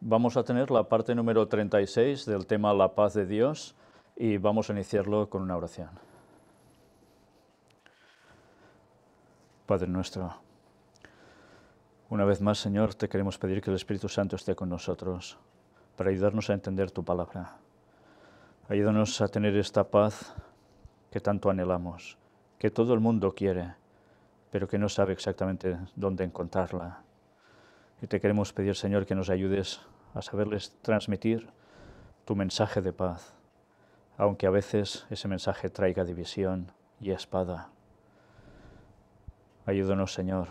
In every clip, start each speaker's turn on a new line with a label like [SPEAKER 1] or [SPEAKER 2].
[SPEAKER 1] Vamos a tener la parte número 36 del tema La paz de Dios y vamos a iniciarlo con una oración. Padre nuestro, una vez más, Señor, te queremos pedir que el Espíritu Santo esté con nosotros para ayudarnos a entender tu palabra. Ayúdanos a tener esta paz que tanto anhelamos, que todo el mundo quiere, pero que no sabe exactamente dónde encontrarla y te queremos pedir, Señor, que nos ayudes a saberles transmitir tu mensaje de paz, aunque a veces ese mensaje traiga división y espada. Ayúdanos, Señor,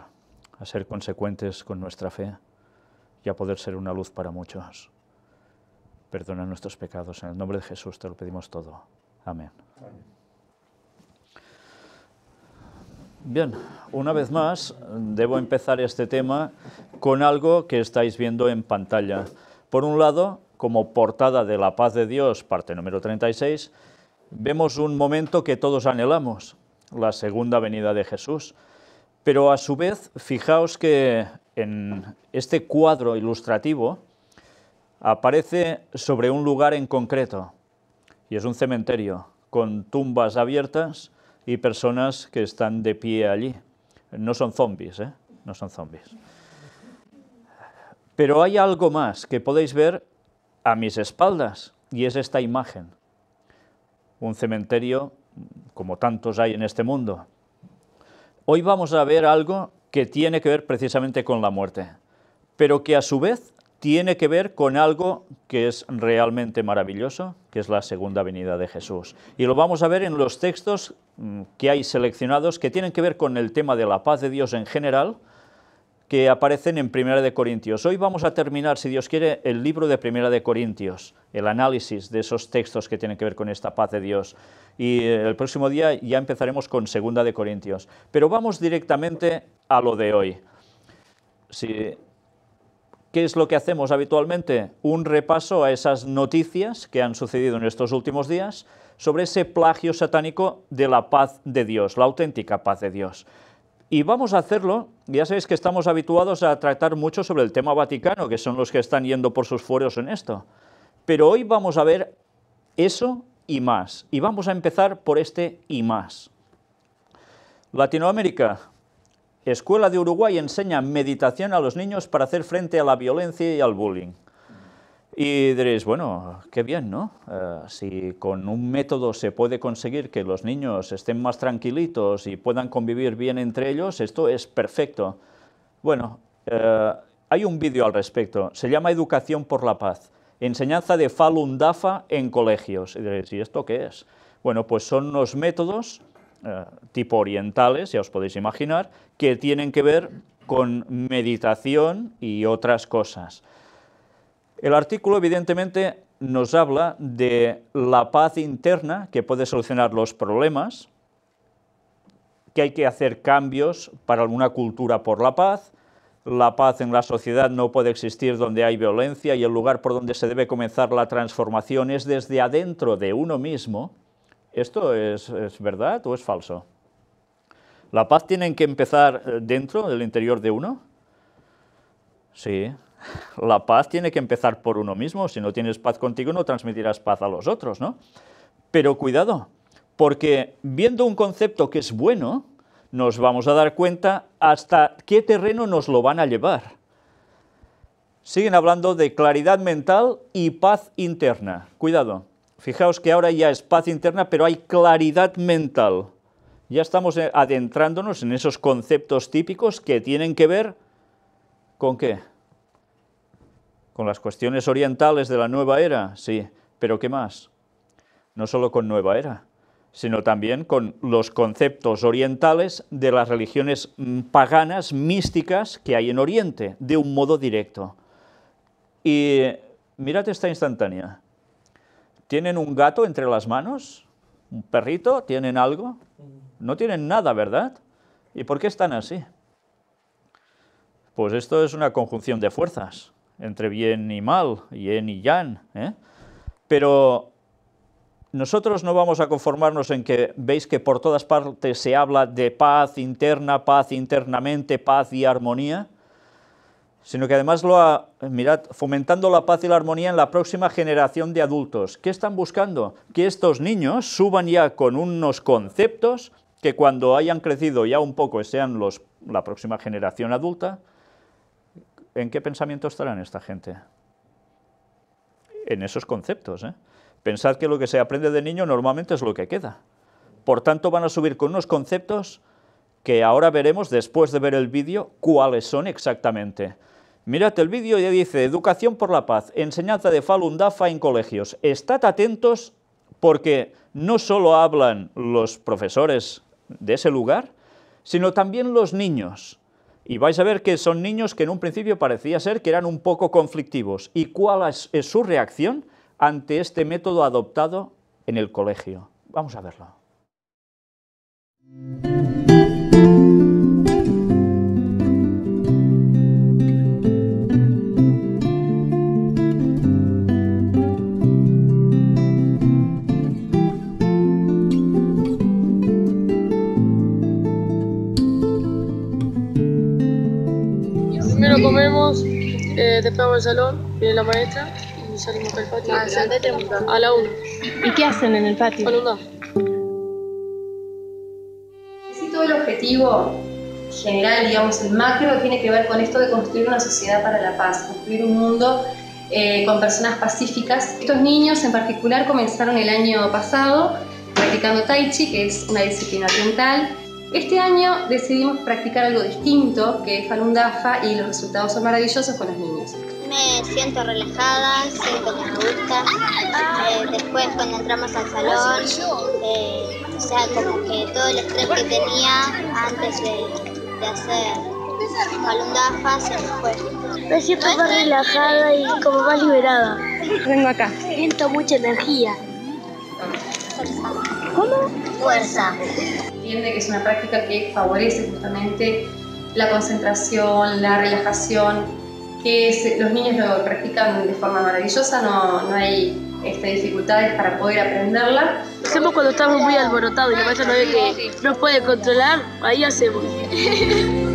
[SPEAKER 1] a ser consecuentes con nuestra fe y a poder ser una luz para muchos. Perdona nuestros pecados. En el nombre de Jesús te lo pedimos todo. Amén. Amén. Bien, una vez más, debo empezar este tema con algo que estáis viendo en pantalla. Por un lado, como portada de La Paz de Dios, parte número 36, vemos un momento que todos anhelamos, la segunda venida de Jesús. Pero a su vez, fijaos que en este cuadro ilustrativo aparece sobre un lugar en concreto, y es un cementerio, con tumbas abiertas, y personas que están de pie allí. No son zombies, ¿eh? No son zombies. Pero hay algo más que podéis ver a mis espaldas y es esta imagen. Un cementerio como tantos hay en este mundo. Hoy vamos a ver algo que tiene que ver precisamente con la muerte, pero que a su vez tiene que ver con algo que es realmente maravilloso, que es la segunda venida de Jesús. Y lo vamos a ver en los textos mm, que hay seleccionados que tienen que ver con el tema de la paz de Dios en general, que aparecen en Primera de Corintios. Hoy vamos a terminar, si Dios quiere, el libro de Primera de Corintios, el análisis de esos textos que tienen que ver con esta paz de Dios. Y eh, el próximo día ya empezaremos con Segunda de Corintios. Pero vamos directamente a lo de hoy. Si ¿qué es lo que hacemos habitualmente? Un repaso a esas noticias que han sucedido en estos últimos días sobre ese plagio satánico de la paz de Dios, la auténtica paz de Dios. Y vamos a hacerlo, ya sabéis que estamos habituados a tratar mucho sobre el tema Vaticano, que son los que están yendo por sus fueros en esto. Pero hoy vamos a ver eso y más. Y vamos a empezar por este y más. Latinoamérica, Escuela de Uruguay enseña meditación a los niños para hacer frente a la violencia y al bullying. Y diréis, bueno, qué bien, ¿no? Eh, si con un método se puede conseguir que los niños estén más tranquilitos y puedan convivir bien entre ellos, esto es perfecto. Bueno, eh, hay un vídeo al respecto, se llama Educación por la Paz, enseñanza de Falun Dafa en colegios. Y diréis, ¿y esto qué es? Bueno, pues son los métodos eh, tipo orientales, ya os podéis imaginar, que tienen que ver con meditación y otras cosas. El artículo, evidentemente, nos habla de la paz interna que puede solucionar los problemas, que hay que hacer cambios para alguna cultura por la paz, la paz en la sociedad no puede existir donde hay violencia y el lugar por donde se debe comenzar la transformación es desde adentro de uno mismo, ¿Esto es, verdad o es falso? ¿La paz tiene que empezar eh, dentro, del interior de uno? Sí, la paz tiene que empezar por uno mismo. Si no tienes paz contigo, no transmitirás paz a los otros, ¿no? Pero cuidado, porque viendo un concepto que es bueno, nos vamos a dar cuenta hasta qué terreno nos lo van a llevar. Siguen hablando de claridad mental y paz interna. Cuidado, Fijaos que ahora ya es paz interna, pero hay claridad mental. Ya estamos eh, adentrándonos en esos conceptos típicos que tienen que ver con qué? Con las cuestiones orientales de la nueva era, sí, pero ¿qué más? No solo con nueva era, sino también con los conceptos orientales de las religiones mm, paganas, místicas que hay en Oriente, de un modo directo. Y mirad esta instantánea. ¿Tienen un gato entre las manos? ¿Un perrito? ¿Tienen algo? No tienen nada, ¿verdad? ¿Y por qué están así? Pues esto es una conjunción de fuerzas, entre bien y mal, yen y yan. ¿eh? Pero nosotros no vamos a conformarnos en que veis que por todas partes se habla de paz interna, paz internamente, paz y armonía sino que además lo ha, mirad, fomentando la paz y la armonía en la próxima generación de adultos. ¿Qué están buscando? Que estos niños suban ya con unos conceptos que cuando hayan crecido ya un poco sean los, la próxima generación adulta, ¿en qué pensamiento estarán esta gente? En esos conceptos. ¿eh? Pensad que lo que se aprende de niño normalmente es lo que queda. Por tanto, van a subir con unos conceptos que ahora veremos después de ver el vídeo cuáles son exactamente Mirad el vídeo, ya dice, Educación por la Paz, enseñanza de Falun Dafa en colegios. Estad atentos porque no solo hablan los profesores de ese lugar, sino también los niños. Y vais a ver que son niños que en un principio parecía ser que eran un poco conflictivos. ¿Y cuál es su reacción ante este método adoptado en el colegio? Vamos a verlo. comemos, eh, después al salón, viene la maestra y salimos para el patio. Ah, a, la 1. ¿Y qué hacen en el patio? Con un una. todo el objetivo general, digamos, el macro tiene que ver con esto de construir una sociedad para la paz, construir un mundo eh, con personas pacíficas. Estos niños en particular comenzaron el año pasado practicando tai chi, que es una disciplina oriental, este año decidimos practicar algo distinto, que es Falun Dafa, y los resultados son maravillosos con los niños. Me siento relajada, siento que me gusta. Eh, después cuando entramos al salón, eh, o sea, como que todo el estrés que tenía antes de, hacer Falundafa se fue. Me siento más relajada y como más liberada. Vengo acá. Siento mucha energía. ¿Cómo? Fuerza. Entiende que es una práctica que favorece justamente la concentración, la relajación, que los niños lo practican de forma maravillosa, no, hay este, dificultades para poder aprenderla. Hacemos cuando estamos muy alborotados y la maestra no ve que nos puede controlar, ahí hacemos.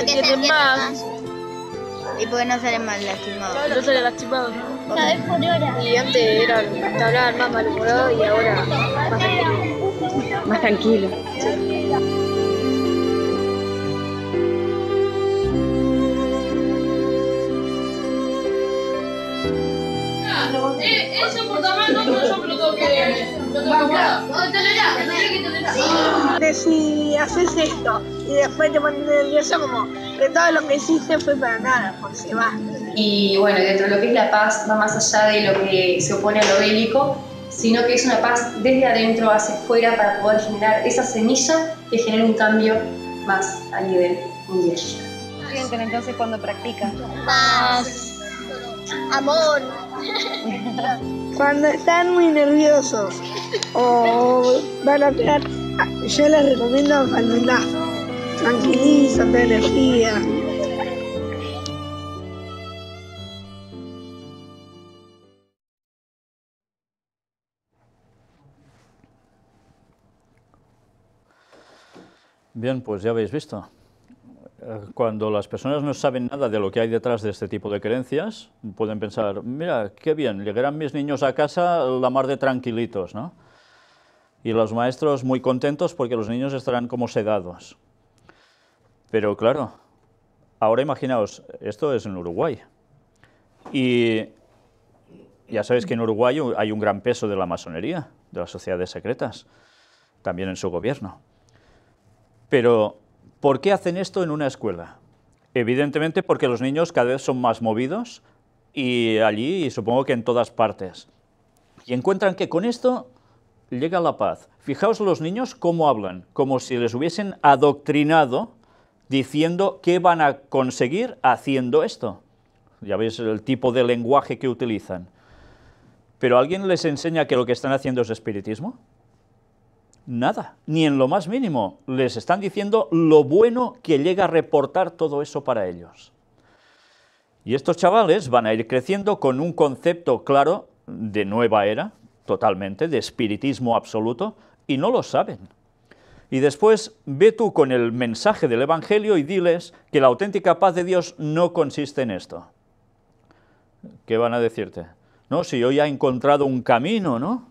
[SPEAKER 1] porque se, se más. más. Y porque no salen más lastimados. No, no salen lastimados. Una vez por hora. Y antes eran, hablaban más malhumorados y ahora más tranquilo. Más tranquilo. Sí. Ah, eh, eso por tomar no, me lo tengo que... Si haces esto y después te pones nervioso, como que todo lo que hiciste fue para nada, por se va. Y bueno, dentro de lo que es la paz, va más allá de lo que se opone a lo bélico, sino que es una paz desde adentro hacia afuera para poder generar esa semilla que genera un cambio más a nivel mundial. Sienten entonces cuando practican. Paz. Amor. cuando están muy nerviosos. Oh, van Yo les recomiendo palmeras. Tranquilizan, de energía. Bien, pues ya habéis visto. Eh, cuando las personas no saben nada de lo que hay detrás de este tipo de creencias, pueden pensar, mira, qué bien, llegarán mis niños a casa la mar de tranquilitos, ¿no? Y los maestros muy contentos porque los niños estarán como sedados. Pero claro, ahora imaginaos, esto es en Uruguay. Y ya sabéis que en Uruguay hay un gran peso de la masonería, de las sociedades secretas, también en su gobierno. Pero ¿Por qué hacen esto en una escuela? Evidentemente porque los niños cada vez son más movidos y allí, y supongo que en todas partes. Y encuentran que con esto llega la paz. Fijaos los niños cómo hablan, como si les hubiesen adoctrinado diciendo qué van a conseguir haciendo esto. Ya veis el tipo de lenguaje que utilizan. ¿Pero alguien les enseña que lo que están haciendo es espiritismo? nada, ni en lo más mínimo. Les están diciendo lo bueno que llega a reportar todo eso para ellos. Y estos chavales van a ir creciendo con un concepto claro de nueva era, totalmente, de espiritismo absoluto, y no lo saben. Y después ve tú con el mensaje del Evangelio y diles que la auténtica paz de Dios no consiste en esto. ¿Qué van a decirte? No, si hoy ya he encontrado un camino, ¿no?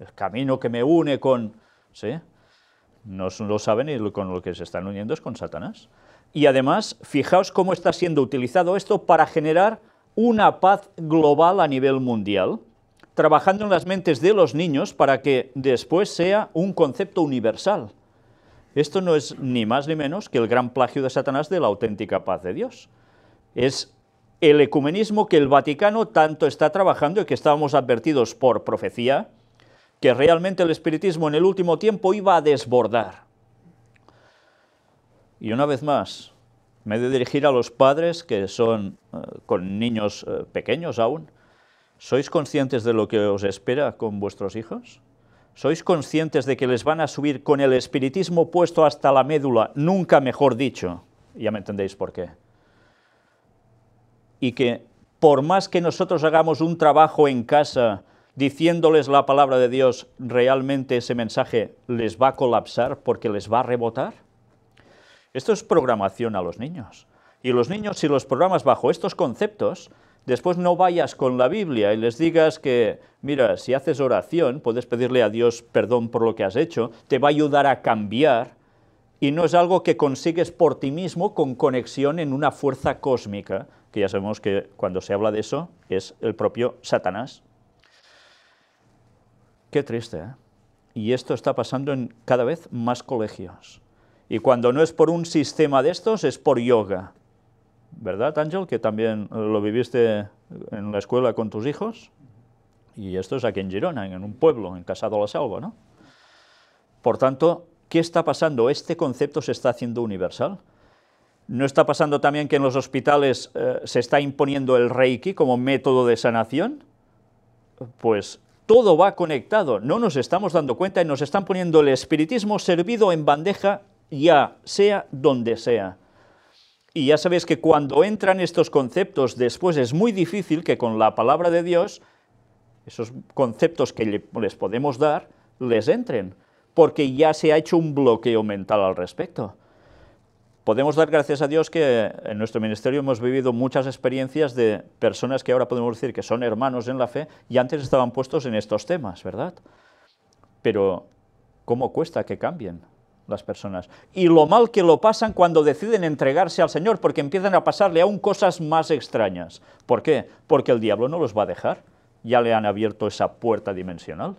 [SPEAKER 1] El camino que me une con ¿sí? No lo saben y con lo que se están uniendo es con Satanás. Y además, fijaos cómo está siendo utilizado esto para generar una paz global a nivel mundial, trabajando en las mentes de los niños para que después sea un concepto universal. Esto no es ni más ni menos que el gran plagio de Satanás de la auténtica paz de Dios. Es el ecumenismo que el Vaticano tanto está trabajando y que estábamos advertidos por profecía que realmente el espiritismo en el último tiempo iba a desbordar. Y una vez más, me he de dirigir a los padres que son eh, con niños eh, pequeños aún. ¿Sois conscientes de lo que os espera con vuestros hijos? ¿Sois conscientes de que les van a subir con el espiritismo puesto hasta la médula, nunca mejor dicho? Ya me entendéis por qué. Y que por más que nosotros hagamos un trabajo en casa diciéndoles la palabra de Dios, realmente ese mensaje les va a colapsar porque les va a rebotar? Esto es programación a los niños. Y los niños, si los programas bajo estos conceptos, después no vayas con la Biblia y les digas que, mira, si haces oración, puedes pedirle a Dios perdón por lo que has hecho, te va a ayudar a cambiar, y no es algo que consigues por ti mismo con conexión en una fuerza cósmica, que ya sabemos que cuando se habla de eso es el propio Satanás, Qué triste, ¿eh? Y esto está pasando en cada vez más colegios. Y cuando no es por un sistema de estos, es por yoga. ¿Verdad, Ángel? Que también lo viviste en la escuela con tus hijos. Y esto es aquí en Girona, en un pueblo, en Casado la Salva, ¿no? Por tanto, ¿qué está pasando? Este concepto se está haciendo universal. ¿No está pasando también que en los hospitales eh, se está imponiendo el Reiki como método de sanación? Pues todo va conectado, no nos estamos dando cuenta y nos están poniendo el espiritismo servido en bandeja ya, sea donde sea. Y ya sabéis que cuando entran estos conceptos después es muy difícil que con la palabra de Dios, esos conceptos que les podemos dar, les entren, porque ya se ha hecho un bloqueo mental al respecto. Podemos dar gracias a Dios que en nuestro ministerio hemos vivido muchas experiencias de personas que ahora podemos decir que son hermanos en la fe y antes estaban puestos en estos temas, ¿verdad? Pero ¿cómo cuesta que cambien las personas? Y lo mal que lo pasan cuando deciden entregarse al Señor porque empiezan a pasarle aún cosas más extrañas. ¿Por qué? Porque el diablo no los va a dejar. Ya le han abierto esa puerta dimensional.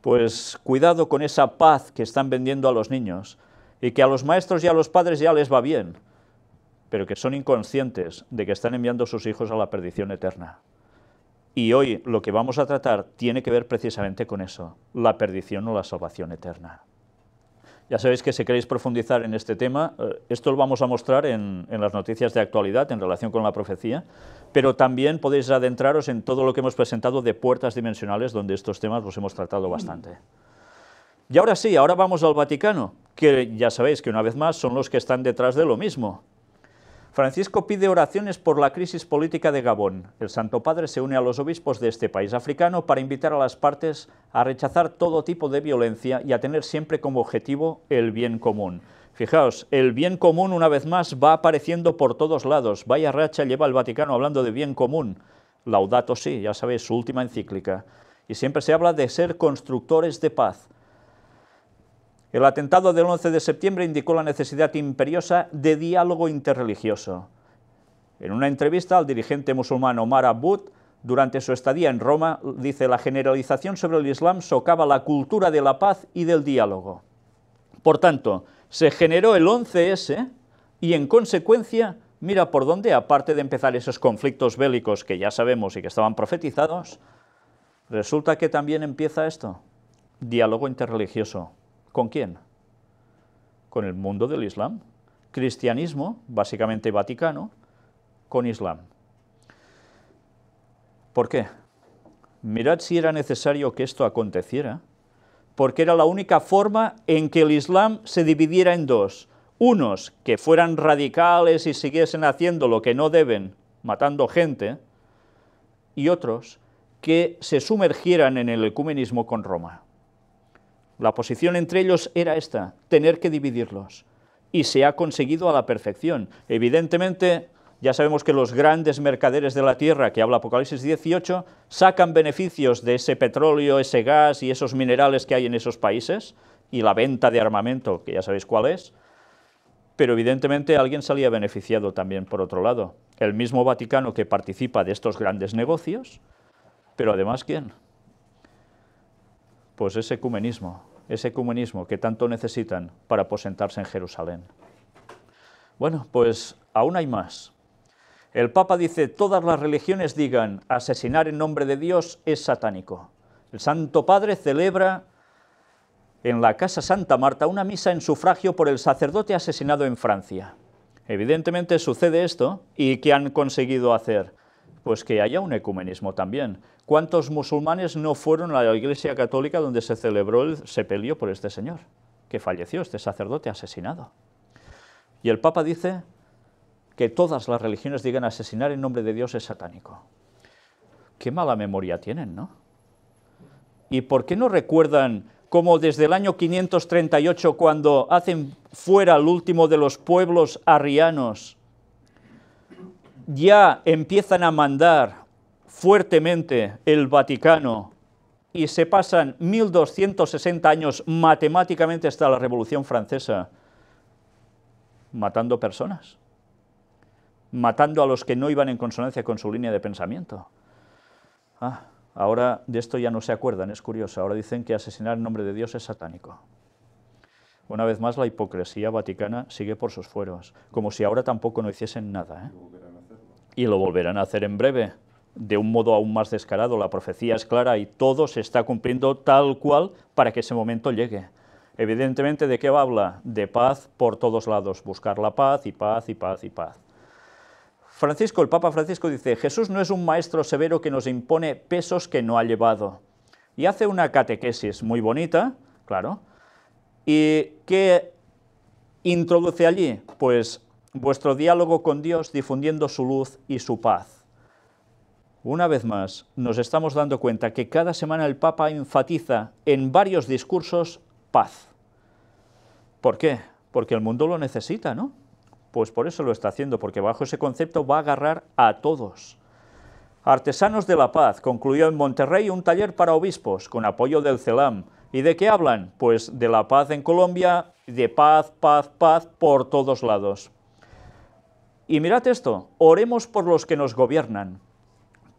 [SPEAKER 1] Pues cuidado con esa paz que están vendiendo a los niños y que a los maestros y a los padres ya les va bien, pero que son inconscientes de que están enviando a sus hijos a la perdición eterna. Y hoy lo que vamos a tratar tiene que ver precisamente con eso, la perdición o la salvación eterna. Ya sabéis que si queréis profundizar en este tema, eh, esto lo vamos a mostrar en, las noticias de actualidad en relación con la profecía, pero también podéis adentraros en todo lo que hemos presentado de puertas dimensionales, donde estos temas los hemos tratado bastante. Y ahora sí, ahora vamos al Vaticano que ya sabéis que una vez más son los que están detrás de lo mismo. Francisco pide oraciones por la crisis política de Gabón. El Santo Padre se une a los obispos de este país africano para invitar a las partes a rechazar todo tipo de violencia y a tener siempre como objetivo el bien común. Fijaos, el bien común una vez más va apareciendo por todos lados. Vaya racha lleva el Vaticano hablando de bien común. Laudato sí, ya sabéis, su última encíclica. Y siempre se habla de ser constructores de paz. El atentado del 11 de septiembre indicó la necesidad imperiosa de diálogo interreligioso. En una entrevista al dirigente musulmán Omar Abud, durante su estadía en Roma, dice la generalización sobre el Islam socava la cultura de la paz y del diálogo. Por tanto, se generó el 11S y en consecuencia, mira por dónde, aparte de empezar esos conflictos bélicos que ya sabemos y que estaban profetizados, resulta que también empieza esto, diálogo interreligioso, ¿Con quién? Con el mundo del Islam. Cristianismo, básicamente Vaticano, con Islam. ¿Por qué? Mirad si era necesario que esto aconteciera, porque era la única forma en que el Islam se dividiera en dos. Unos que fueran radicales y siguiesen haciendo lo que no deben, matando gente, y otros que se sumergieran en el ecumenismo con Roma. La posición entre ellos era esta, tener que dividirlos. Y se ha conseguido a la perfección. Evidentemente, ya sabemos que los grandes mercaderes de la tierra, que habla Apocalipsis 18, sacan beneficios de ese petróleo, ese gas y esos minerales que hay en esos países, y la venta de armamento, que ya sabéis cuál es, pero evidentemente alguien salía beneficiado también por otro lado. El mismo Vaticano que participa de estos grandes negocios, pero además ¿quién? Pues ese ecumenismo, ese ecumenismo que tanto necesitan para aposentarse en Jerusalén. Bueno, pues aún hay más. El Papa dice, todas las religiones digan, asesinar en nombre de Dios es satánico. El Santo Padre celebra en la Casa Santa Marta una misa en sufragio por el sacerdote asesinado en Francia. Evidentemente sucede esto, ¿y qué han conseguido hacer? Pues que haya un ecumenismo también. ¿Cuántos musulmanes no fueron a la iglesia católica donde se celebró el sepelio por este señor, que falleció, este sacerdote asesinado? Y el Papa dice que todas las religiones digan asesinar en nombre de Dios es satánico. Qué mala memoria tienen, ¿no? ¿Y por qué no recuerdan cómo desde el año 538, cuando hacen fuera al último de los pueblos arrianos, ya empiezan a mandar fuertemente el Vaticano y se pasan 1260 años matemáticamente hasta la Revolución Francesa matando personas, matando a los que no iban en consonancia con su línea de pensamiento. Ah, ahora de esto ya no se acuerdan, es curioso, ahora dicen que asesinar en nombre de Dios es satánico. Una vez más, la hipocresía vaticana sigue por sus fueros, como si ahora tampoco no hiciesen nada. ¿eh? Y lo volverán a hacer en breve de un modo aún más descarado. La profecía es clara y todo se está cumpliendo tal cual para que ese momento llegue. Evidentemente, ¿de qué habla? De paz por todos lados, buscar la paz y paz y paz y paz. Francisco, el Papa Francisco dice, Jesús no es un maestro severo que nos impone pesos que no ha llevado. Y hace una catequesis muy bonita, claro, y ¿qué introduce allí, pues, vuestro diálogo con Dios difundiendo su luz y su paz. Una vez más, nos estamos dando cuenta que cada semana el Papa enfatiza en varios discursos paz. ¿Por qué? Porque el mundo lo necesita, ¿no? Pues por eso lo está haciendo, porque bajo ese concepto va a agarrar a todos. Artesanos de la Paz concluyó en Monterrey un taller para obispos con apoyo del CELAM. ¿Y de qué hablan? Pues de la paz en Colombia, de paz, paz, paz por todos lados. Y mirad esto, oremos por los que nos gobiernan.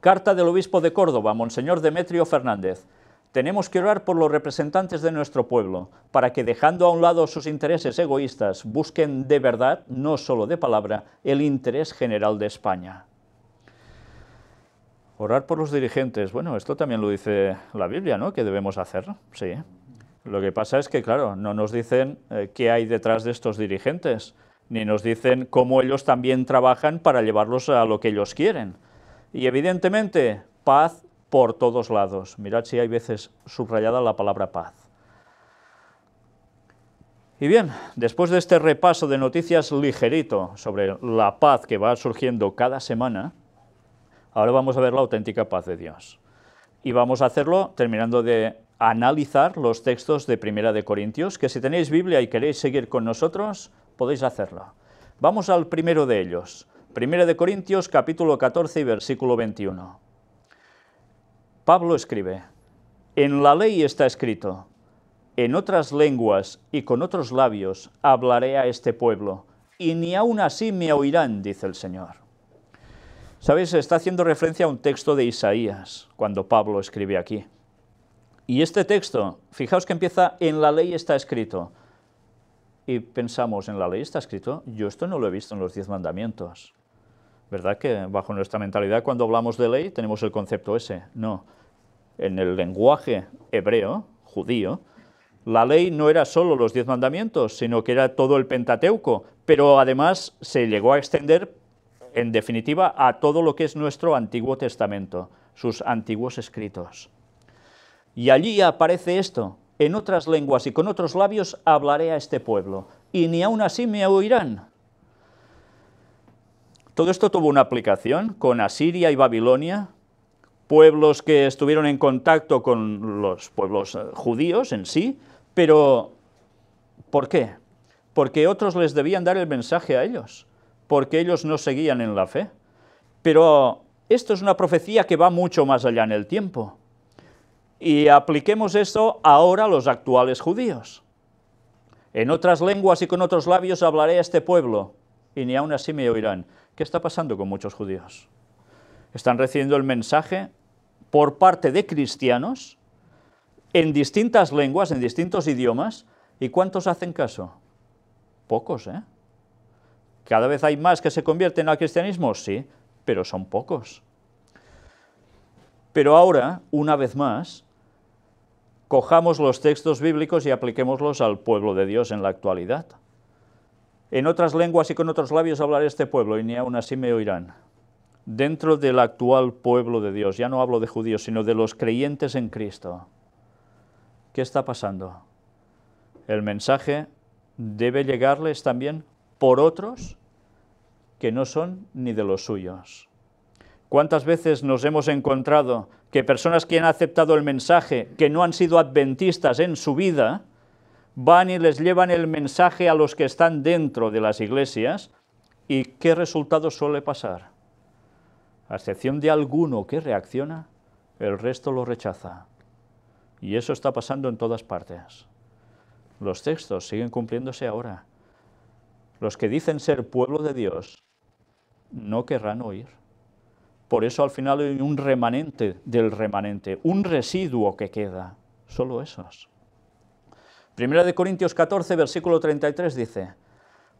[SPEAKER 1] Carta del Obispo de Córdoba, Monseñor Demetrio Fernández. Tenemos que orar por los representantes de nuestro pueblo, para que dejando a un lado sus intereses egoístas, busquen de verdad, no solo de palabra, el interés general de España. Orar por los dirigentes, bueno, esto también lo dice la Biblia, ¿no? Que debemos hacer, sí. Lo que pasa es que, claro, no nos dicen eh, qué hay detrás de estos dirigentes, ni nos dicen cómo ellos también trabajan para llevarlos a lo que ellos quieren. Y evidentemente, paz por todos lados. Mirad si hay veces subrayada la palabra paz. Y bien, después de este repaso de noticias ligerito sobre la paz que va surgiendo cada semana, ahora vamos a ver la auténtica paz de Dios. Y vamos a hacerlo terminando de analizar los textos de Primera de Corintios, que si tenéis Biblia y queréis seguir con nosotros, podéis hacerlo. Vamos al primero de ellos, 1 de Corintios capítulo 14 y versículo 21. Pablo escribe, En la ley está escrito, en otras lenguas y con otros labios hablaré a este pueblo, y ni aun así me oirán, dice el Señor. Sabéis, está haciendo referencia a un texto de Isaías, cuando Pablo escribe aquí. Y este texto, fijaos que empieza, en la ley está escrito. Y pensamos, en la ley está escrito, yo esto no lo he visto en los diez mandamientos. ¿Verdad que bajo nuestra mentalidad cuando hablamos de ley tenemos el concepto ese? No. En el lenguaje hebreo, judío, la ley no era solo los diez mandamientos, sino que era todo el Pentateuco, pero además se llegó a extender, en definitiva, a todo lo que es nuestro Antiguo Testamento, sus antiguos escritos. Y allí aparece esto, en otras lenguas y con otros labios hablaré a este pueblo, y ni aún así me oirán. Todo esto tuvo una aplicación con Asiria y Babilonia, pueblos que estuvieron en contacto con los pueblos eh, judíos en sí, pero ¿por qué? Porque otros les debían dar el mensaje a ellos, porque ellos no seguían en la fe. Pero esto es una profecía que va mucho más allá en el tiempo. Y apliquemos esto ahora a los actuales judíos. En otras lenguas y con otros labios hablaré a este pueblo, y ni aún así me oirán. ¿Qué está pasando con muchos judíos? Están recibiendo el mensaje por parte de cristianos en distintas lenguas, en distintos idiomas, ¿y cuántos hacen caso? Pocos, ¿eh? ¿Cada vez hay más que se convierten al cristianismo? Sí, pero son pocos. Pero ahora, una vez más, cojamos los textos bíblicos y apliquémoslos al pueblo de Dios en la actualidad. En otras lenguas y con otros labios hablaré este pueblo, y ni aún así me oirán. Dentro del actual pueblo de Dios, ya no hablo de judíos, sino de los creyentes en Cristo. ¿Qué está pasando? El mensaje debe llegarles también por otros que no son ni de los suyos. ¿Cuántas veces nos hemos encontrado que personas que han aceptado el mensaje, que no han sido adventistas en su vida, van y les llevan el mensaje a los que están dentro de las iglesias. ¿Y qué resultado suele pasar? A excepción de alguno que reacciona, el resto lo rechaza. Y eso está pasando en todas partes. Los textos siguen cumpliéndose ahora. Los que dicen ser pueblo de Dios no querrán oír. Por eso al final hay un remanente del remanente, un residuo que queda, solo esos. Primera de Corintios 14, versículo 33 dice,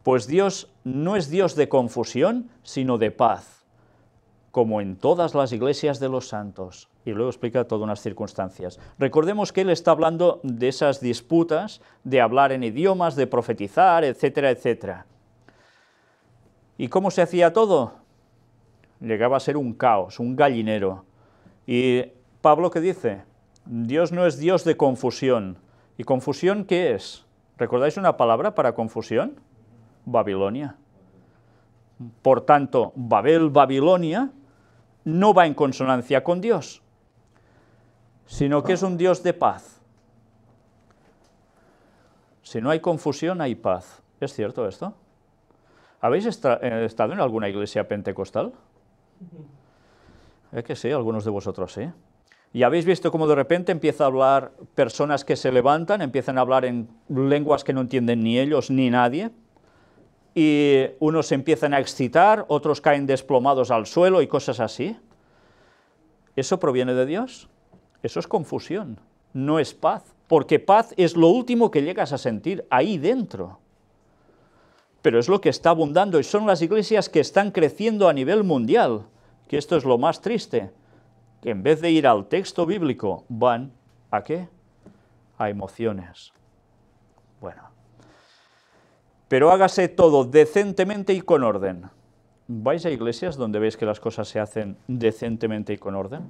[SPEAKER 1] Pues Dios no es Dios de confusión, sino de paz, como en todas las iglesias de los santos. Y luego explica todas unas circunstancias. Recordemos que él está hablando de esas disputas, de hablar en idiomas, de profetizar, etcétera, etcétera. ¿Y cómo se hacía todo? Llegaba a ser un caos, un gallinero. Y Pablo ¿qué dice, Dios no es Dios de confusión, ¿Y confusión qué es? ¿Recordáis una palabra para confusión? Babilonia. Por tanto, Babel, Babilonia, no va en consonancia con Dios, sino que es un Dios de paz. Si no hay confusión, hay paz. ¿Es cierto esto? ¿Habéis eh, estado en alguna iglesia pentecostal? Es que sí, algunos de vosotros sí. Y habéis visto cómo de repente empieza a hablar personas que se levantan, empiezan a hablar en lenguas que no entienden ni ellos ni nadie, y unos empiezan a excitar, otros caen desplomados al suelo y cosas así. ¿Eso proviene de Dios? Eso es confusión, no es paz, porque paz es lo último que llegas a sentir ahí dentro. Pero es lo que está abundando y son las iglesias que están creciendo a nivel mundial, que esto es lo más triste en vez de ir al texto bíblico van a qué? A emociones. Bueno, pero hágase todo decentemente y con orden. ¿Vais a iglesias donde veis que las cosas se hacen decentemente y con orden?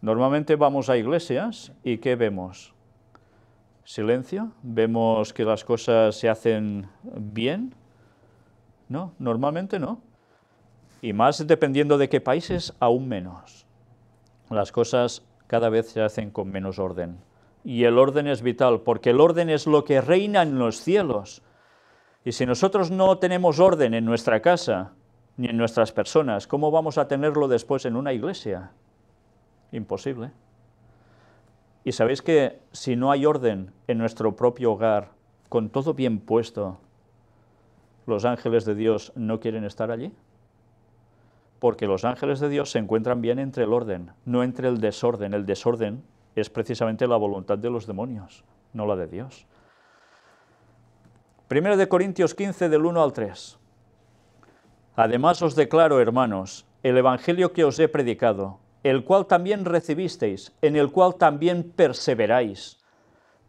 [SPEAKER 1] Normalmente vamos a iglesias y ¿qué vemos? Silencio, vemos que las cosas se hacen bien. No, normalmente no. Y más dependiendo de qué países, aún menos las cosas cada vez se hacen con menos orden. Y el orden es vital, porque el orden es lo que reina en los cielos. Y si nosotros no tenemos orden en nuestra casa, ni en nuestras personas, ¿cómo vamos a tenerlo después en una iglesia? Imposible. Y sabéis que si no hay orden en nuestro propio hogar, con todo bien puesto, los ángeles de Dios no quieren estar allí porque los ángeles de Dios se encuentran bien entre el orden, no entre el desorden. El desorden es precisamente la voluntad de los demonios, no la de Dios. Primero de Corintios 15, del 1 al 3. Además os declaro, hermanos, el Evangelio que os he predicado, el cual también recibisteis, en el cual también perseveráis,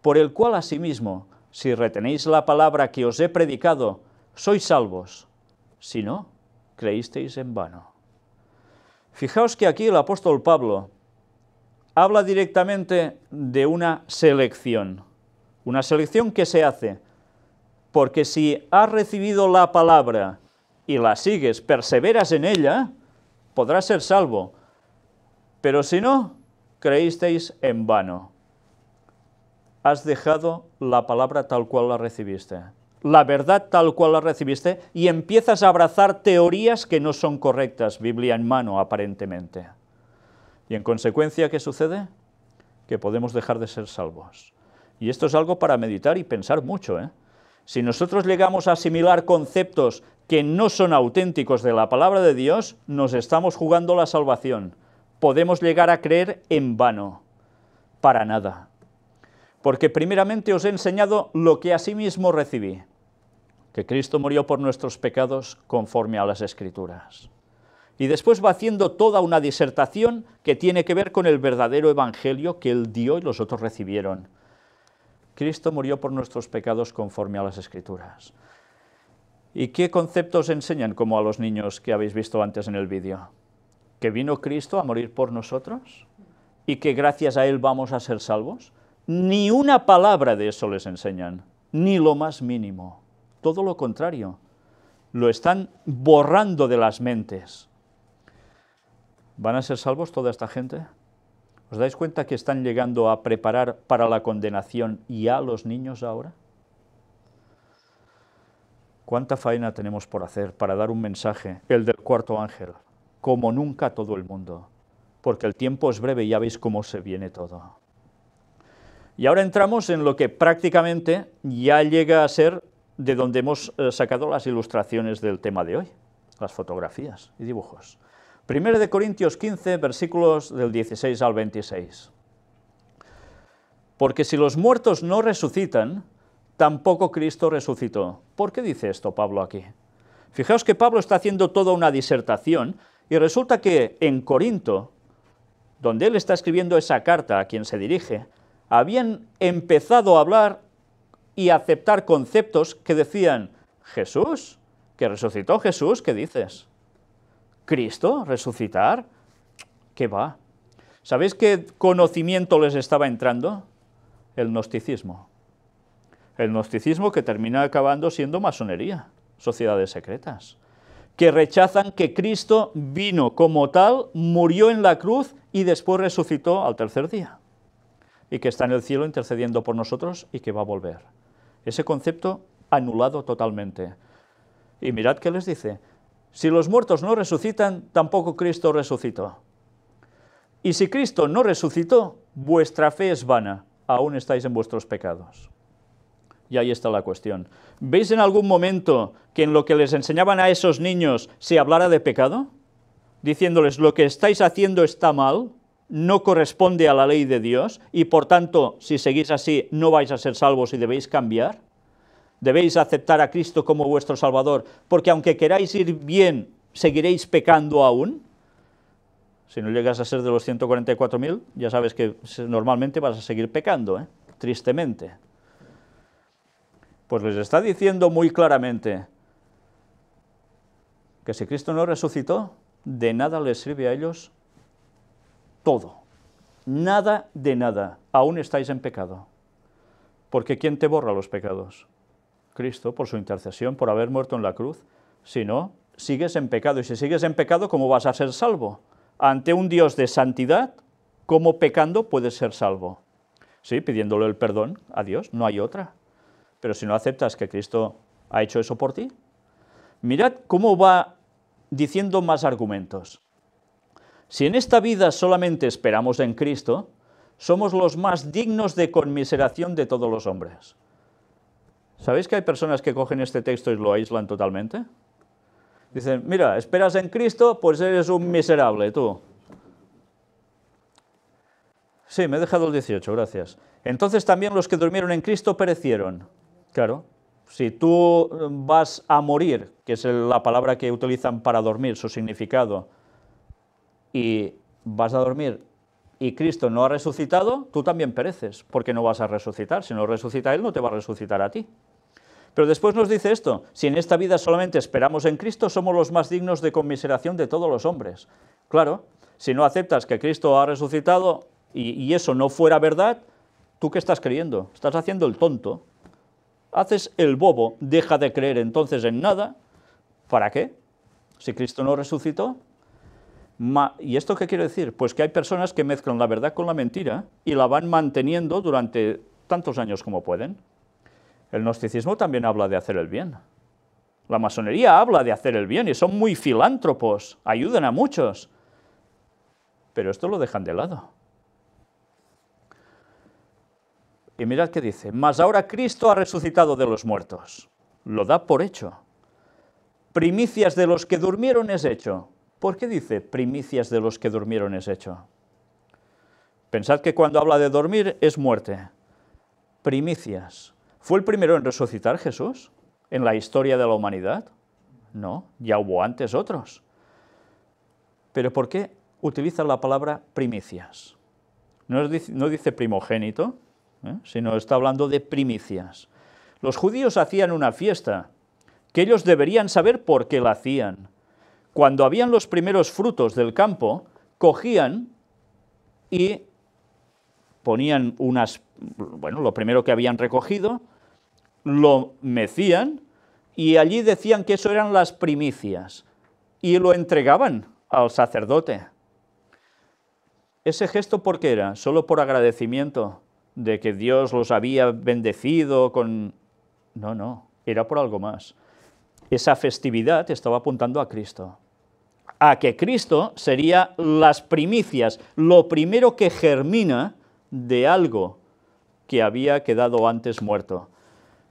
[SPEAKER 1] por el cual asimismo, si retenéis la palabra que os he predicado, sois salvos. Si no, creísteis en vano. Fijaos que aquí el apóstol Pablo habla directamente de una selección, una selección que se hace, porque si has recibido la palabra y la sigues, perseveras en ella, podrás ser salvo, pero si no, creísteis en vano. Has dejado la palabra tal cual la recibiste la verdad tal cual la recibiste y empiezas a abrazar teorías que no son correctas, Biblia en mano aparentemente. Y en consecuencia, ¿qué sucede? Que podemos dejar de ser salvos. Y esto es algo para meditar y pensar mucho. ¿eh? Si nosotros llegamos a asimilar conceptos que no son auténticos de la palabra de Dios, nos estamos jugando la salvación. Podemos llegar a creer en vano, para nada porque primeramente os he enseñado lo que asimismo recibí, que Cristo murió por nuestros pecados conforme a las Escrituras. Y después va haciendo toda una disertación que tiene que ver con el verdadero Evangelio que él dio y los otros recibieron. Cristo murió por nuestros pecados conforme a las Escrituras. ¿Y qué conceptos enseñan como a los niños que habéis visto antes en el vídeo? ¿Que vino Cristo a morir por nosotros? ¿Y que gracias a Él vamos a ser salvos? Ni una palabra de eso les enseñan, ni lo más mínimo. Todo lo contrario, lo están borrando de las mentes. ¿Van a ser salvos toda esta gente? ¿Os dais cuenta que están llegando a preparar para la condenación y a los niños ahora? ¿Cuánta faena tenemos por hacer para dar un mensaje, el del cuarto ángel, como nunca todo el mundo? Porque el tiempo es breve y ya veis cómo se viene todo. Y ahora entramos en lo que prácticamente ya llega a ser de donde hemos eh, sacado las ilustraciones del tema de hoy, las fotografías y dibujos. Primero de Corintios 15, versículos del 16 al 26. Porque si los muertos no resucitan, tampoco Cristo resucitó. ¿Por qué dice esto Pablo aquí? Fijaos que Pablo está haciendo toda una disertación y resulta que en Corinto, donde él está escribiendo esa carta a quien se dirige, habían empezado a hablar y a aceptar conceptos que decían, Jesús, que resucitó Jesús, ¿qué dices? ¿Cristo? ¿Resucitar? ¿Qué va? ¿Sabéis qué conocimiento les estaba entrando? El gnosticismo. El gnosticismo que termina acabando siendo masonería, sociedades secretas, que rechazan que Cristo vino como tal, murió en la cruz y después resucitó al tercer día y que está en el cielo intercediendo por nosotros y que va a volver. Ese concepto anulado totalmente. Y mirad qué les dice, si los muertos no resucitan, tampoco Cristo resucitó. Y si Cristo no resucitó, vuestra fe es vana, aún estáis en vuestros pecados. Y ahí está la cuestión. ¿Veis en algún momento que en lo que les enseñaban a esos niños se hablara de pecado? Diciéndoles, lo que estáis haciendo está mal, no corresponde a la ley de Dios y por tanto, si seguís así, no vais a ser salvos y debéis cambiar. Debéis aceptar a Cristo como vuestro Salvador, porque aunque queráis ir bien, seguiréis pecando aún. Si no llegas a ser de los 144.000, ya sabes que normalmente vas a seguir pecando, ¿eh? tristemente. Pues les está diciendo muy claramente que si Cristo no resucitó, de nada les sirve a ellos todo. Nada de nada. Aún estáis en pecado. Porque ¿quién te borra los pecados? Cristo, por su intercesión, por haber muerto en la cruz. Si no, sigues en pecado. Y si sigues en pecado, ¿cómo vas a ser salvo? Ante un Dios de santidad, ¿cómo pecando puedes ser salvo? Sí, pidiéndole el perdón a Dios, no hay otra. Pero si no aceptas que Cristo ha hecho eso por ti, mirad cómo va diciendo más argumentos. Si en esta vida solamente esperamos en Cristo, somos los más dignos de conmiseración de todos los hombres. ¿Sabéis que hay personas que cogen este texto y lo aíslan totalmente? Dicen, mira, esperas en Cristo, pues eres un miserable tú. Sí, me he dejado el 18, gracias. Entonces también los que durmieron en Cristo perecieron. Claro, si tú vas a morir, que es la palabra que utilizan para dormir, su significado, y vas a dormir y Cristo no ha resucitado, tú también pereces, porque no vas a resucitar. Si no resucita Él, no te va a resucitar a ti. Pero después nos dice esto, si en esta vida solamente esperamos en Cristo, somos los más dignos de conmiseración de todos los hombres. Claro, si no aceptas que Cristo ha resucitado y, y eso no fuera verdad, ¿tú qué estás creyendo? Estás haciendo el tonto. Haces el bobo, deja de creer entonces en nada. ¿Para qué? Si Cristo no resucitó, ¿Y esto qué quiere decir? Pues que hay personas que mezclan la verdad con la mentira y la van manteniendo durante tantos años como pueden. El gnosticismo también habla de hacer el bien. La masonería habla de hacer el bien y son muy filántropos, ayudan a muchos. Pero esto lo dejan de lado. Y mirad qué dice, mas ahora Cristo ha resucitado de los muertos. Lo da por hecho. Primicias de los que durmieron es hecho. ¿Por qué dice primicias de los que durmieron es hecho? Pensad que cuando habla de dormir es muerte. Primicias. ¿Fue el primero en resucitar Jesús en la historia de la humanidad? No, ya hubo antes otros. Pero ¿por qué utiliza la palabra primicias? No dice, primogénito, ¿Eh? sino está hablando de primicias. Los judíos hacían una fiesta que ellos deberían saber por qué la hacían cuando habían los primeros frutos del campo, cogían y ponían unas, bueno, lo primero que habían recogido, lo mecían y allí decían que eso eran las primicias y lo entregaban al sacerdote. Ese gesto, ¿por qué era? Solo por agradecimiento de que Dios los había bendecido con... No, no, era por algo más esa festividad estaba apuntando a Cristo, a que Cristo sería las primicias, lo primero que germina de algo que había quedado antes muerto.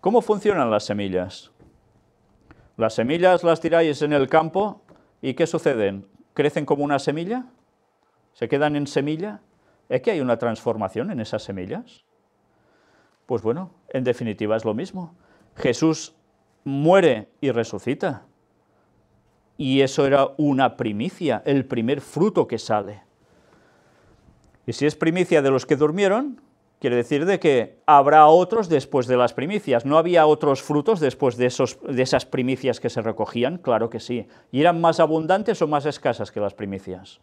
[SPEAKER 1] ¿Cómo funcionan las semillas? Las semillas las tiráis en el campo y ¿qué suceden? ¿Crecen como una semilla? ¿Se quedan en semilla? ¿Es que hay una transformación en esas semillas? Pues bueno, en definitiva es lo mismo. Jesús muere y resucita. Y eso era una primicia, el primer fruto que sale. Y si es primicia de los que durmieron, quiere decir de que habrá otros después de las primicias. ¿No había otros frutos después de, de esas primicias que se recogían? Claro que sí. ¿Y eran más abundantes o más escasas que las primicias?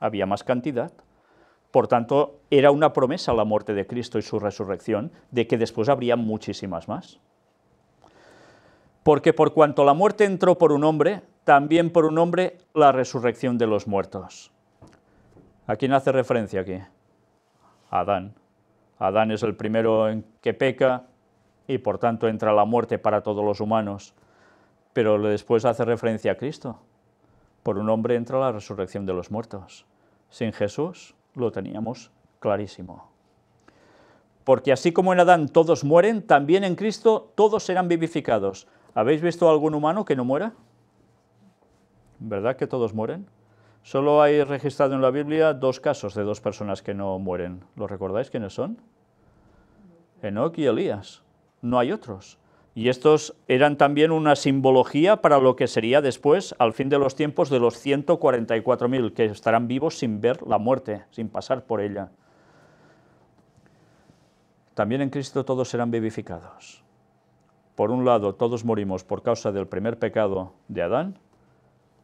[SPEAKER 1] Había más cantidad. Por tanto, era una promesa la muerte de Cristo y su resurrección de que después habría muchísimas más porque por cuanto la muerte entró por un hombre, también por un hombre la resurrección de los muertos. ¿A quién hace referencia aquí? Adán. Adán es el primero en que peca y por tanto entra la muerte para todos los humanos, pero después hace referencia a Cristo. Por un hombre entra la resurrección de los muertos. Sin Jesús lo teníamos clarísimo. Porque así como en Adán todos mueren, también en Cristo todos serán vivificados ¿Habéis visto algún humano que no muera? ¿Verdad que todos mueren? Solo hay registrado en la Biblia dos casos de dos personas que no mueren. ¿Lo recordáis quiénes son? Enoch y Elías. No hay otros. Y estos eran también una simbología para lo que sería después, al fin de los tiempos, de los 144.000, que estarán vivos sin ver la muerte, sin pasar por ella. También en Cristo todos serán vivificados. Por un lado, todos morimos por causa del primer pecado de Adán,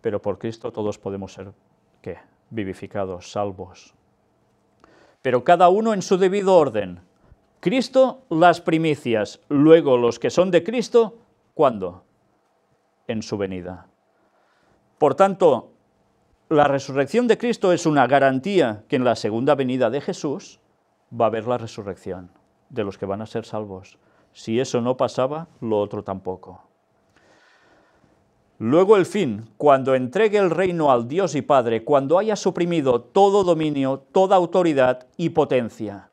[SPEAKER 1] pero por Cristo todos podemos ser, ¿qué? Vivificados, salvos. Pero cada uno en su debido orden. Cristo, las primicias. Luego, los que son de Cristo, ¿cuándo? En su venida. Por tanto, la resurrección de Cristo es una garantía que en la segunda venida de Jesús va a haber la resurrección de los que van a ser salvos. Si eso no pasaba, lo otro tampoco. Luego el fin, cuando entregue el reino al Dios y Padre, cuando haya suprimido todo dominio, toda autoridad y potencia.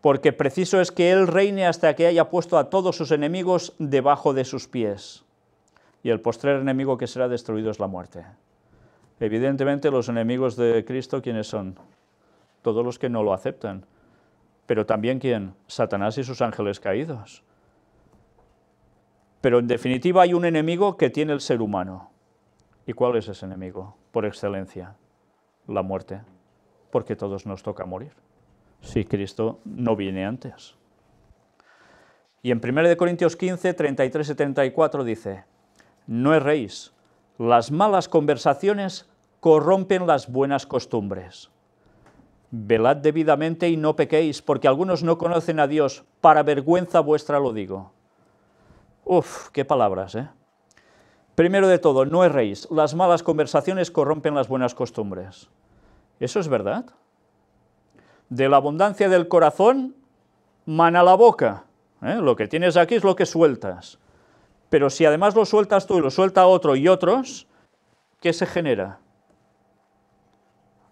[SPEAKER 1] Porque preciso es que Él reine hasta que haya puesto a todos sus enemigos debajo de sus pies. Y el postrer enemigo que será destruido es la muerte. Evidentemente los enemigos de Cristo, ¿quiénes son? Todos los que no lo aceptan pero también quién? Satanás y sus ángeles caídos. Pero en definitiva hay un enemigo que tiene el ser humano. ¿Y cuál es ese enemigo? Por excelencia, la muerte, porque todos nos toca morir, si Cristo no viene antes. Y en 1 Corintios 15, 33 34 dice, no erréis, las malas conversaciones corrompen las buenas costumbres velad debidamente y no pequéis, porque algunos no conocen a Dios, para vergüenza vuestra lo digo. Uf, qué palabras, ¿eh? Primero de todo, no erréis, las malas conversaciones corrompen las buenas costumbres. ¿Eso es verdad? De la abundancia del corazón, mana la boca. ¿eh? Lo que tienes aquí es lo que sueltas. Pero si además lo sueltas tú y lo suelta otro y otros, ¿qué se genera?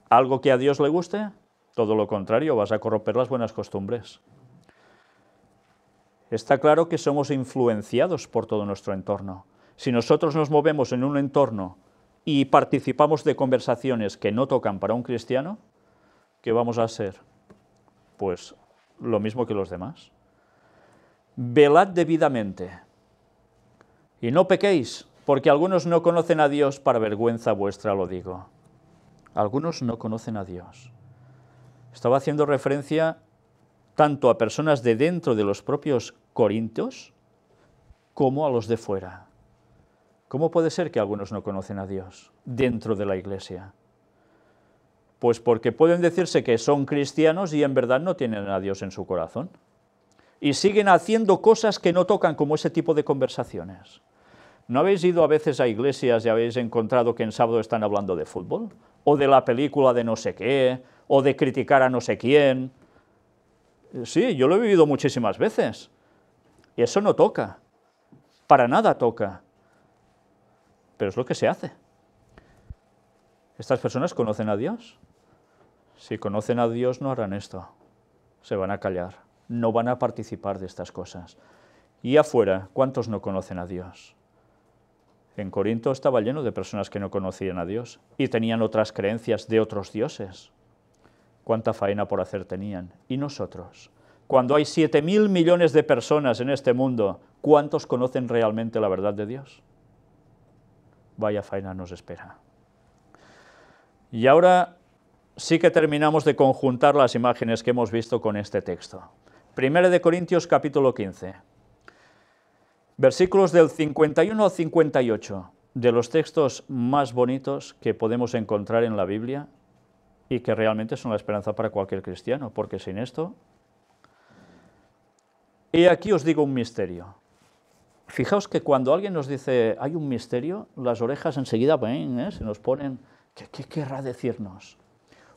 [SPEAKER 1] ¿Algo que a Dios le guste? Todo lo contrario, vas a corromper las buenas costumbres. Está claro que somos influenciados por todo nuestro entorno. Si nosotros nos movemos en un entorno y participamos de conversaciones que no tocan para un cristiano, ¿qué vamos a hacer? Pues lo mismo que los demás. Velad debidamente y no pequéis, porque algunos no conocen a Dios, para vergüenza vuestra lo digo. Algunos no conocen a Dios estaba haciendo referencia tanto a personas de dentro de los propios corintios como a los de fuera. ¿Cómo puede ser que algunos no conocen a Dios dentro de la iglesia? Pues porque pueden decirse que son cristianos y en verdad no tienen a Dios en su corazón. Y siguen haciendo cosas que no tocan, como ese tipo de conversaciones. ¿No habéis ido a veces a iglesias y habéis encontrado que en sábado están hablando de fútbol? ¿O de la película de no sé qué? o de criticar a no sé quién. Sí, yo lo he vivido muchísimas veces. Y eso no toca. Para nada toca. Pero es lo que se hace. ¿Estas personas conocen a Dios? Si conocen a Dios no harán esto. Se van a callar. No van a participar de estas cosas. Y afuera, ¿cuántos no conocen a Dios? En Corinto estaba lleno de personas que no conocían a Dios y tenían otras creencias de otros dioses cuánta faena por hacer tenían. ¿Y nosotros? Cuando hay 7.000 millones de personas en este mundo, ¿cuántos conocen realmente la verdad de Dios? Vaya faena nos espera. Y ahora sí que terminamos de conjuntar las imágenes que hemos visto con este texto. 1 de Corintios capítulo 15, versículos del 51 al 58, de los textos más bonitos que podemos encontrar en la Biblia, y que realmente son la esperanza para cualquier cristiano, porque sin esto... Y aquí os digo un misterio. Fijaos que cuando alguien nos dice, hay un misterio, las orejas enseguida ven, ¿eh? se nos ponen, ¿qué, querrá decirnos?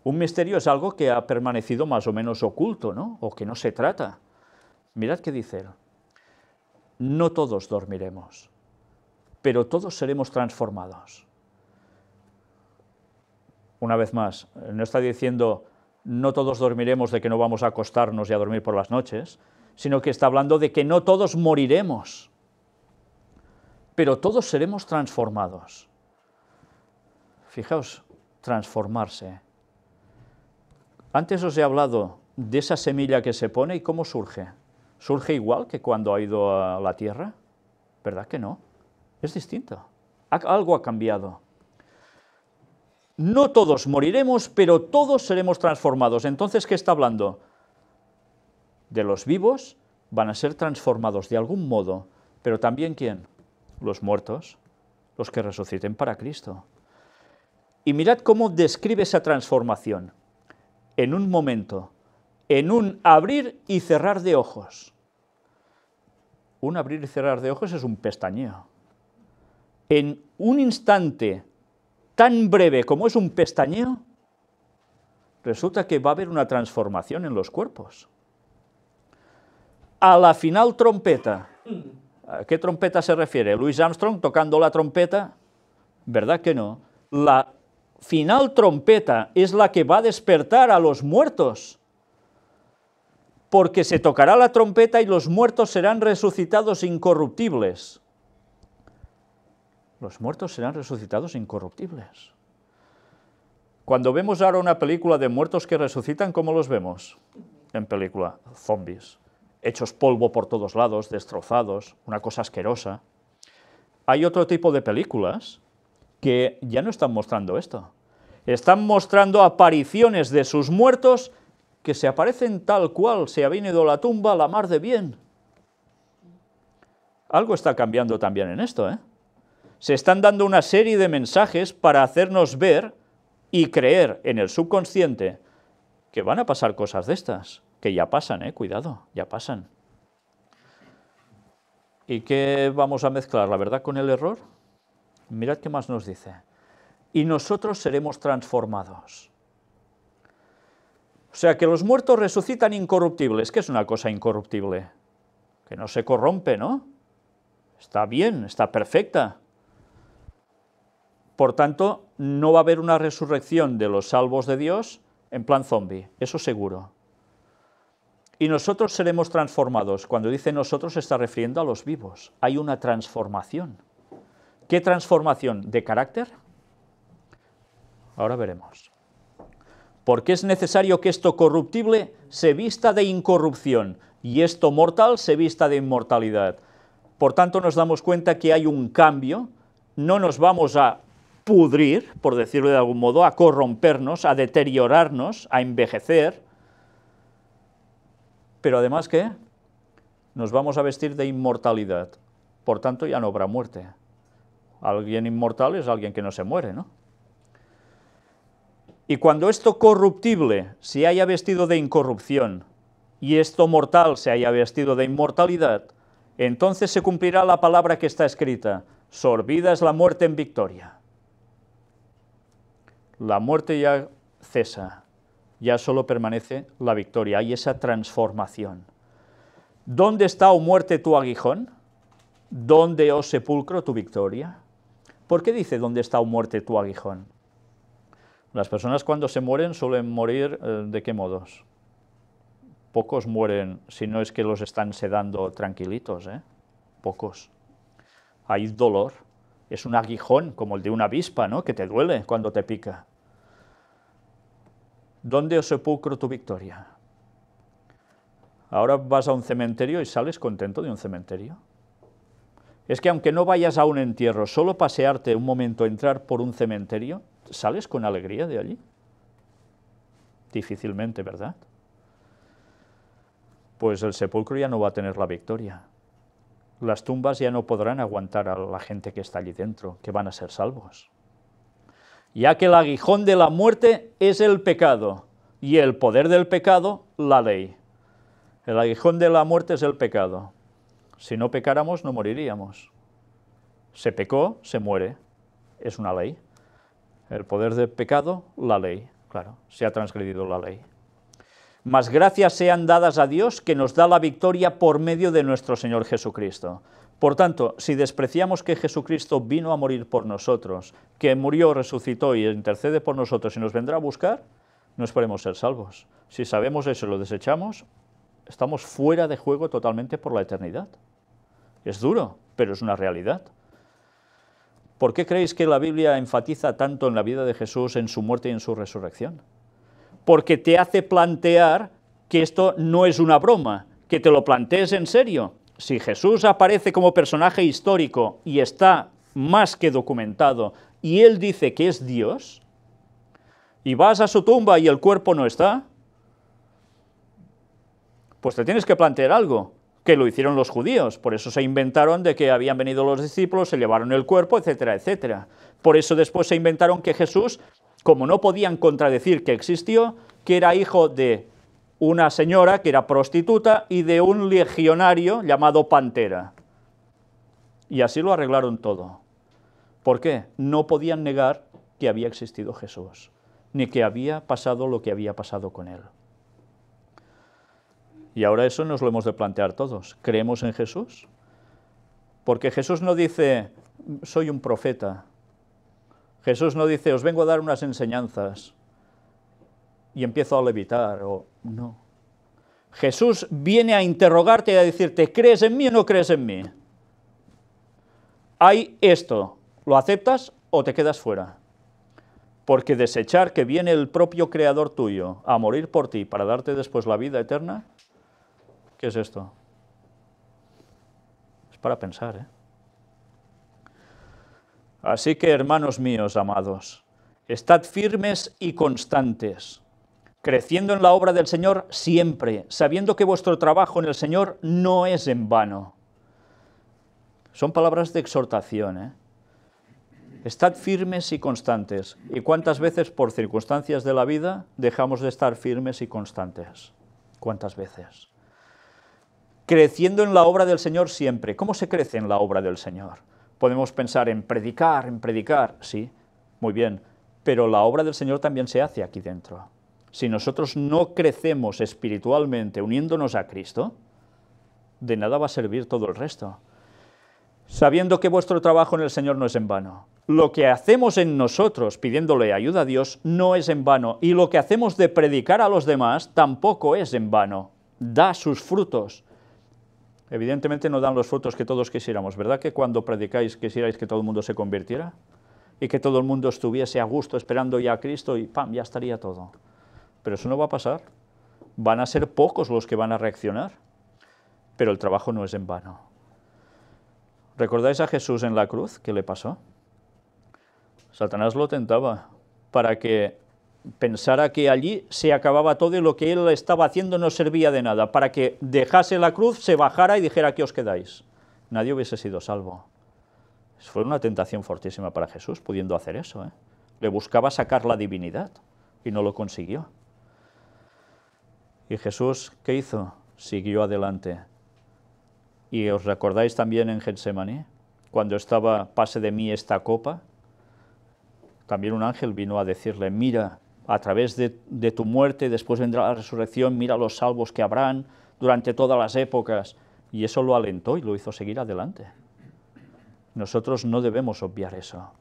[SPEAKER 1] Un misterio es algo que ha permanecido más o menos oculto, ¿no? O que no se trata. Mirad qué dice él. No todos dormiremos, pero todos seremos transformados una vez más, no está diciendo no todos dormiremos de que no vamos a acostarnos y a dormir por las noches, sino que está hablando de que no todos moriremos, pero todos seremos transformados. Fijaos, transformarse. Antes os he hablado de esa semilla que se pone y cómo surge. ¿Surge igual que cuando ha ido a la tierra? ¿Verdad que no? Es distinto. Algo ha cambiado. No todos moriremos, pero todos seremos transformados. Entonces, ¿qué está hablando? De los vivos van a ser transformados de algún modo, pero también ¿quién? Los muertos, los que resuciten para Cristo. Y mirad cómo describe esa transformación. En un momento, en un abrir y cerrar de ojos. Un abrir y cerrar de ojos es un pestañeo. En un instante tan breve como es un pestañeo, resulta que va a haber una transformación en los cuerpos. A la final trompeta, ¿a qué trompeta se refiere? Louis Armstrong tocando la trompeta, ¿verdad que no? La final trompeta es la que va a despertar a los muertos, porque se tocará la trompeta y los muertos serán resucitados incorruptibles los muertos serán resucitados incorruptibles. Cuando vemos ahora una película de muertos que resucitan, ¿cómo los vemos? En película, zombies, hechos polvo por todos lados, destrozados, una cosa asquerosa. Hay otro tipo de películas que ya no están mostrando esto. Están mostrando apariciones de sus muertos que se aparecen tal cual, se ha venido la tumba, a la mar de bien. Algo está cambiando también en esto, ¿eh? se están dando una serie de mensajes para hacernos ver y creer en el subconsciente que van a pasar cosas de estas, que ya pasan, eh, cuidado, ya pasan. ¿Y qué vamos a mezclar, la verdad con el error? Mirad qué más nos dice. Y nosotros seremos transformados. O sea, que los muertos resucitan incorruptibles. ¿Qué es una cosa incorruptible? Que no se corrompe, ¿no? Está bien, está perfecta. Por tanto, no va a haber una resurrección de los salvos de Dios en plan zombie, eso seguro. Y nosotros seremos transformados. Cuando dice nosotros se está refiriendo a los vivos. Hay una transformación. ¿Qué transformación? ¿De carácter? Ahora veremos. Porque es necesario que esto corruptible se vista de incorrupción y esto mortal se vista de inmortalidad. Por tanto, nos damos cuenta que hay un cambio, no nos vamos a pudrir, por decirlo de algún modo, a corrompernos, a deteriorarnos, a envejecer. Pero además, ¿qué? Nos vamos a vestir de inmortalidad. Por tanto, ya no habrá muerte. Alguien inmortal es alguien que no se muere, ¿no? Y cuando esto corruptible se haya vestido de incorrupción y esto mortal se haya vestido de inmortalidad, entonces se cumplirá la palabra que está escrita, sorbida es la muerte en victoria la muerte ya cesa, ya solo permanece la victoria hay esa transformación. ¿Dónde está, o oh muerte, tu aguijón? ¿Dónde, o oh sepulcro, tu victoria? ¿Por qué dice dónde está, o oh muerte, tu aguijón? Las personas cuando se mueren suelen morir eh, de qué modos? Pocos mueren, si no es que los están sedando tranquilitos, ¿eh? Pocos. Hay dolor, es un aguijón como el de una avispa, ¿no? Que te duele cuando te pica. ¿Dónde os sepulcro tu victoria? Ahora vas a un cementerio y sales contento de un cementerio. Es que aunque no vayas a un entierro, solo pasearte un momento, entrar por un cementerio, sales con alegría de allí. Difícilmente, ¿verdad? Pues el sepulcro ya no va a tener la victoria las tumbas ya no podrán aguantar a la gente que está allí dentro, que van a ser salvos. Ya que el aguijón de la muerte es el pecado y el poder del pecado, la ley. El aguijón de la muerte es el pecado. Si no pecáramos, no moriríamos. Se pecó, se muere. Es una ley. El poder del pecado, la ley. Claro, se ha transgredido la ley mas gracias sean dadas a Dios que nos da la victoria por medio de nuestro Señor Jesucristo. Por tanto, si despreciamos que Jesucristo vino a morir por nosotros, que murió, resucitó y intercede por nosotros y nos vendrá a buscar, no esperemos ser salvos. Si sabemos eso y lo desechamos, estamos fuera de juego totalmente por la eternidad. Es duro, pero es una realidad. ¿Por qué creéis que la Biblia enfatiza tanto en la vida de Jesús, en su muerte y en su resurrección? porque te hace plantear que esto no es una broma, que te lo plantees en serio. Si Jesús aparece como personaje histórico y está más que documentado, y él dice que es Dios, y vas a su tumba y el cuerpo no está, pues te tienes que plantear algo, que lo hicieron los judíos, por eso se inventaron de que habían venido los discípulos, se llevaron el cuerpo, etcétera, etcétera. Por eso después se inventaron que Jesús como no podían contradecir que existió, que era hijo de una señora que era prostituta y de un legionario llamado Pantera. Y así lo arreglaron todo. ¿Por qué? No podían negar que había existido Jesús, ni que había pasado lo que había pasado con él. Y ahora eso nos lo hemos de plantear todos. ¿Creemos en Jesús? Porque Jesús no dice, soy un profeta, Jesús no dice, os vengo a dar unas enseñanzas y empiezo a levitar, o no. Jesús viene a interrogarte y a decirte, ¿crees en mí o no crees en mí? Hay esto, ¿lo aceptas o te quedas fuera? Porque desechar que viene el propio Creador tuyo a morir por ti para darte después la vida eterna, ¿qué es esto? Es para pensar, ¿eh? Así que, hermanos míos amados, estad firmes y constantes, creciendo en la obra del Señor siempre, sabiendo que vuestro trabajo en el Señor no es en vano. Son palabras de exhortación, ¿eh? Estad firmes y constantes. ¿Y cuántas veces por circunstancias de la vida dejamos de estar firmes y constantes? ¿Cuántas veces? Creciendo en la obra del Señor siempre. ¿Cómo se crece en la obra del Señor? Podemos pensar en predicar, en predicar, sí, muy bien, pero la obra del Señor también se hace aquí dentro. Si nosotros no crecemos espiritualmente uniéndonos a Cristo, de nada va a servir todo el resto. Sabiendo que vuestro trabajo en el Señor no es en vano. Lo que hacemos en nosotros pidiéndole ayuda a Dios no es en vano. Y lo que hacemos de predicar a los demás tampoco es en vano. Da sus frutos. Evidentemente no dan los frutos que todos quisiéramos, ¿verdad? Que cuando predicáis quisierais que todo el mundo se convirtiera y que todo el mundo estuviese a gusto esperando ya a Cristo y ¡pam! ya estaría todo. Pero eso no va a pasar. Van a ser pocos los que van a reaccionar, pero el trabajo no es en vano. ¿Recordáis a Jesús en la cruz? ¿Qué le pasó? Satanás lo tentaba para que pensara que allí se acababa todo y lo que él estaba haciendo no servía de nada, para que dejase la cruz, se bajara y dijera que os quedáis. Nadie hubiese sido salvo. Fue una tentación fortísima para Jesús pudiendo hacer eso. ¿eh? Le buscaba sacar la divinidad y no lo consiguió. Y Jesús, ¿qué hizo? Siguió adelante. Y os recordáis también en Getsemaní, cuando estaba, pase de mí esta copa, también un ángel vino a decirle, mira, a través de, tu muerte, después vendrá la resurrección, mira los salvos que habrán durante todas las épocas. Y eso lo alentó y lo hizo seguir adelante. Nosotros no debemos obviar eso.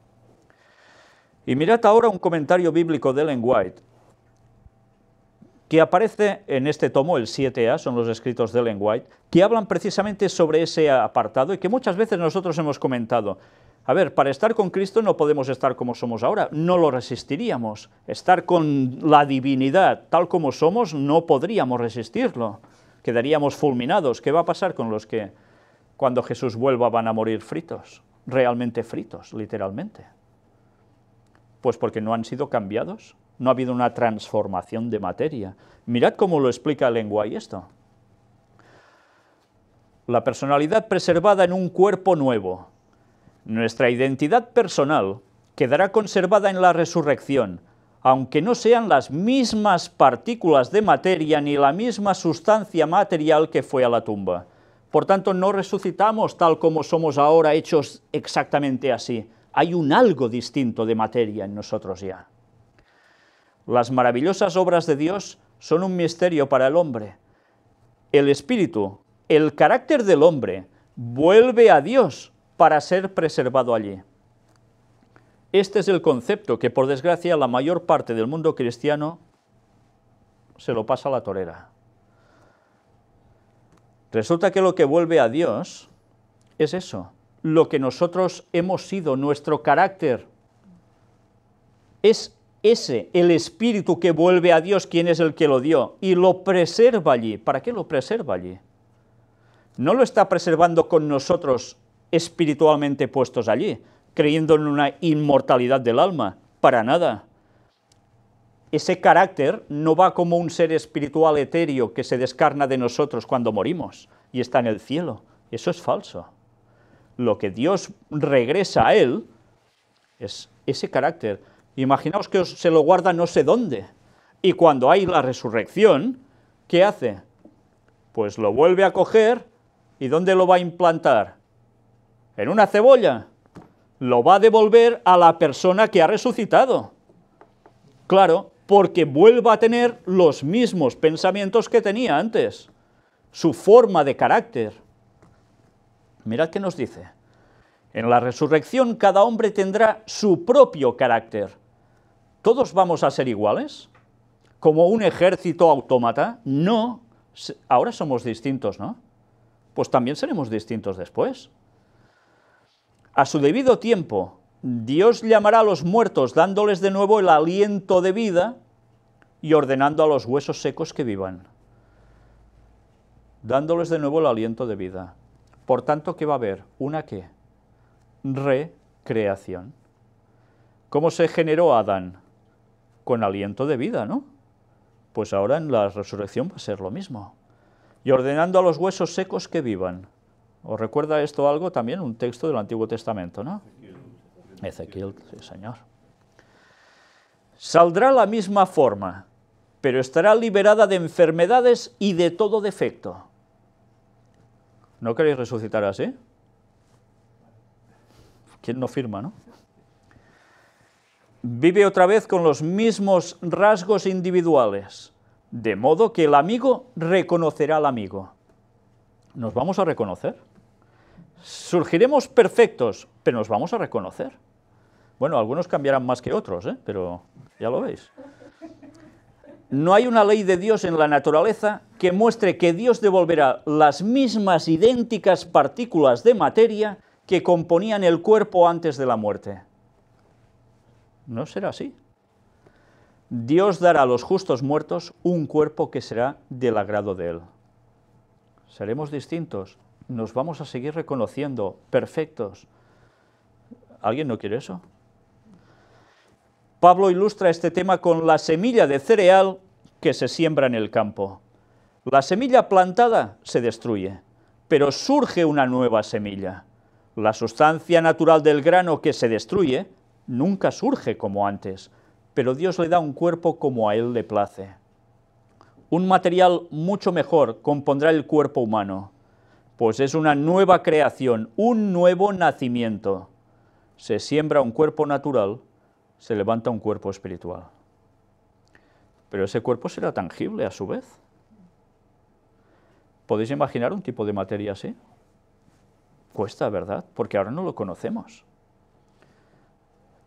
[SPEAKER 1] Y mirad ahora un comentario bíblico de Ellen White, que aparece en este tomo, el 7A, son los escritos de Ellen White, que hablan precisamente sobre ese apartado y que muchas veces nosotros hemos comentado. A ver, para estar con Cristo no podemos estar como somos ahora, no lo resistiríamos. Estar con la divinidad tal como somos no podríamos resistirlo. Quedaríamos fulminados. ¿Qué va a pasar con los que cuando Jesús vuelva van a morir fritos? Realmente fritos, literalmente. Pues porque no han sido cambiados, no ha habido una transformación de materia. Mirad cómo lo explica Lengua y esto. La personalidad preservada en un cuerpo nuevo, nuestra identidad personal quedará conservada en la resurrección, aunque no sean las mismas partículas de materia ni la misma sustancia material que fue a la tumba. Por tanto, no resucitamos tal como somos ahora hechos exactamente así. Hay un algo distinto de materia en nosotros ya. Las maravillosas obras de Dios son un misterio para el hombre. El espíritu, el carácter del hombre, vuelve a Dios para ser preservado allí. Este es el concepto que, por desgracia, la mayor parte del mundo cristiano se lo pasa a la torera. Resulta que lo que vuelve a Dios es eso, lo que nosotros hemos sido, nuestro carácter. Es ese, el espíritu que vuelve a Dios, quien es el que lo dio, y lo preserva allí. ¿Para qué lo preserva allí? No lo está preservando con nosotros espiritualmente puestos allí, creyendo en una inmortalidad del alma, para nada. Ese carácter no va como un ser espiritual etéreo que se descarna de nosotros cuando morimos y está en el cielo. Eso es falso. Lo que Dios regresa a él es ese carácter. Imaginaos que se lo guarda no sé dónde. Y cuando hay la resurrección, ¿qué hace? Pues lo vuelve a coger y ¿dónde lo va a implantar? en una cebolla, lo va a devolver a la persona que ha resucitado. Claro, porque vuelva a tener los mismos pensamientos que tenía antes, su forma de carácter. Mirad qué nos dice. En la resurrección cada hombre tendrá su propio carácter. ¿Todos vamos a ser iguales? ¿Como un ejército autómata? No. Ahora somos distintos, ¿no? Pues también seremos distintos después. A su debido tiempo, Dios llamará a los muertos dándoles de nuevo el aliento de vida y ordenando a los huesos secos que vivan. Dándoles de nuevo el aliento de vida. Por tanto, ¿qué va a haber? ¿Una qué? Recreación. ¿Cómo se generó Adán? Con aliento de vida, ¿no? Pues ahora en la resurrección va a ser lo mismo. Y ordenando a los huesos secos que vivan. ¿Os recuerda esto algo? También un texto del Antiguo Testamento, ¿no? Ezequiel, sí, señor. Saldrá la misma forma, pero estará liberada de enfermedades y de todo defecto. ¿No queréis resucitar así? ¿Quién no firma, no? Vive otra vez con los mismos rasgos individuales, de modo que el amigo reconocerá al amigo. ¿Nos vamos a reconocer? Surgiremos perfectos, pero nos vamos a reconocer. Bueno, algunos cambiarán más que otros, ¿eh? pero ya lo veis. No hay una ley de Dios en la naturaleza que muestre que Dios devolverá las mismas idénticas partículas de materia que componían el cuerpo antes de la muerte. No será así. Dios dará a los justos muertos un cuerpo que será del agrado de Él. Seremos distintos, nos vamos a seguir reconociendo perfectos. ¿Alguien no quiere eso? Pablo ilustra este tema con la semilla de cereal que se siembra en el campo. La semilla plantada se destruye, pero surge una nueva semilla. La sustancia natural del grano que se destruye nunca surge como antes, pero Dios le da un cuerpo como a Él le place. Un material mucho mejor compondrá el cuerpo humano. Pues es una nueva creación, un nuevo nacimiento. Se siembra un cuerpo natural, se levanta un cuerpo espiritual. Pero ese cuerpo será tangible a su vez. ¿Podéis imaginar un tipo de materia así? Cuesta, ¿verdad? Porque ahora no lo conocemos.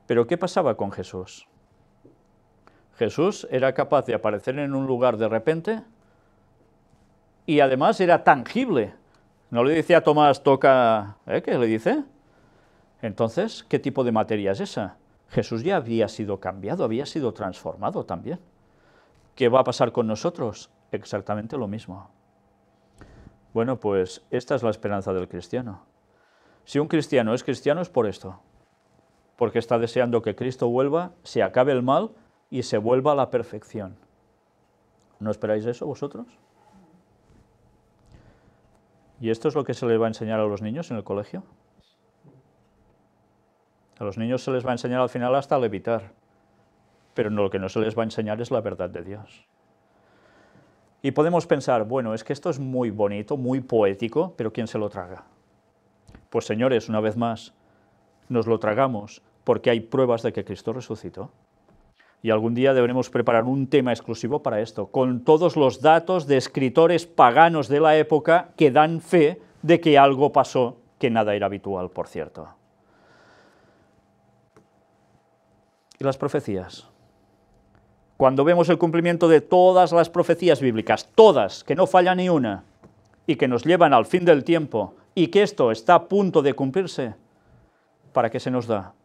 [SPEAKER 1] Pero ¿qué pasaba con Jesús? Jesús era capaz de aparecer en un lugar de repente y además era tangible. No le dice a Tomás, toca... ¿eh? ¿Qué le dice? Entonces, ¿qué tipo de materia es esa? Jesús ya había sido cambiado, había sido transformado también. ¿Qué va a pasar con nosotros? Exactamente lo mismo. Bueno, pues esta es la esperanza del cristiano. Si un cristiano es cristiano es por esto, porque está deseando que Cristo vuelva, se acabe el mal y se vuelva a la perfección. ¿No esperáis eso vosotros? ¿Y esto es lo que se les va a enseñar a los niños en el colegio? A los niños se les va a enseñar al final hasta levitar, pero lo que no se les va a enseñar es la verdad de Dios. Y podemos pensar, bueno, es que esto es muy bonito, muy poético, pero ¿quién se lo traga? Pues señores, una vez más, nos lo tragamos porque hay pruebas de que Cristo resucitó y algún día deberemos preparar un tema exclusivo para esto, con todos los datos de escritores paganos de la época que dan fe de que algo pasó, que nada era habitual, por cierto. ¿Y las profecías? Cuando vemos el cumplimiento de todas las profecías bíblicas, todas, que no falla ni una, y que nos llevan al fin del tiempo, y que esto está a punto de cumplirse, ¿para qué se nos da?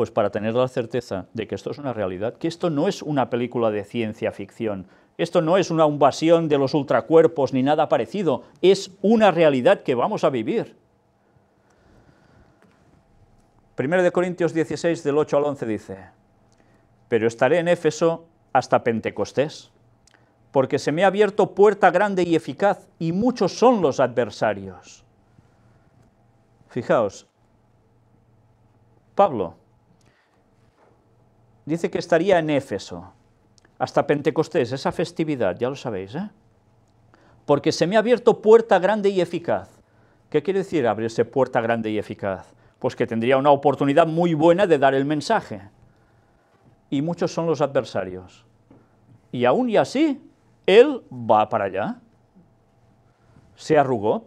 [SPEAKER 1] pues para tener la certeza de que esto es una realidad, que esto no es una película de ciencia ficción, esto no es una invasión de los ultracuerpos ni nada parecido, es una realidad que vamos a vivir. 1 de Corintios 16, del 8 al 11 dice, pero estaré en Éfeso hasta Pentecostés, porque se me ha abierto puerta grande y eficaz, y muchos son los adversarios. Fijaos, Pablo dice que estaría en Éfeso hasta Pentecostés, esa festividad, ya lo sabéis, ¿eh? Porque se me ha abierto puerta grande y eficaz. ¿Qué quiere decir abrirse puerta grande y eficaz? Pues que tendría una oportunidad muy buena de dar el mensaje. Y muchos son los adversarios. Y aún y así, él va para allá. ¿Se arrugó?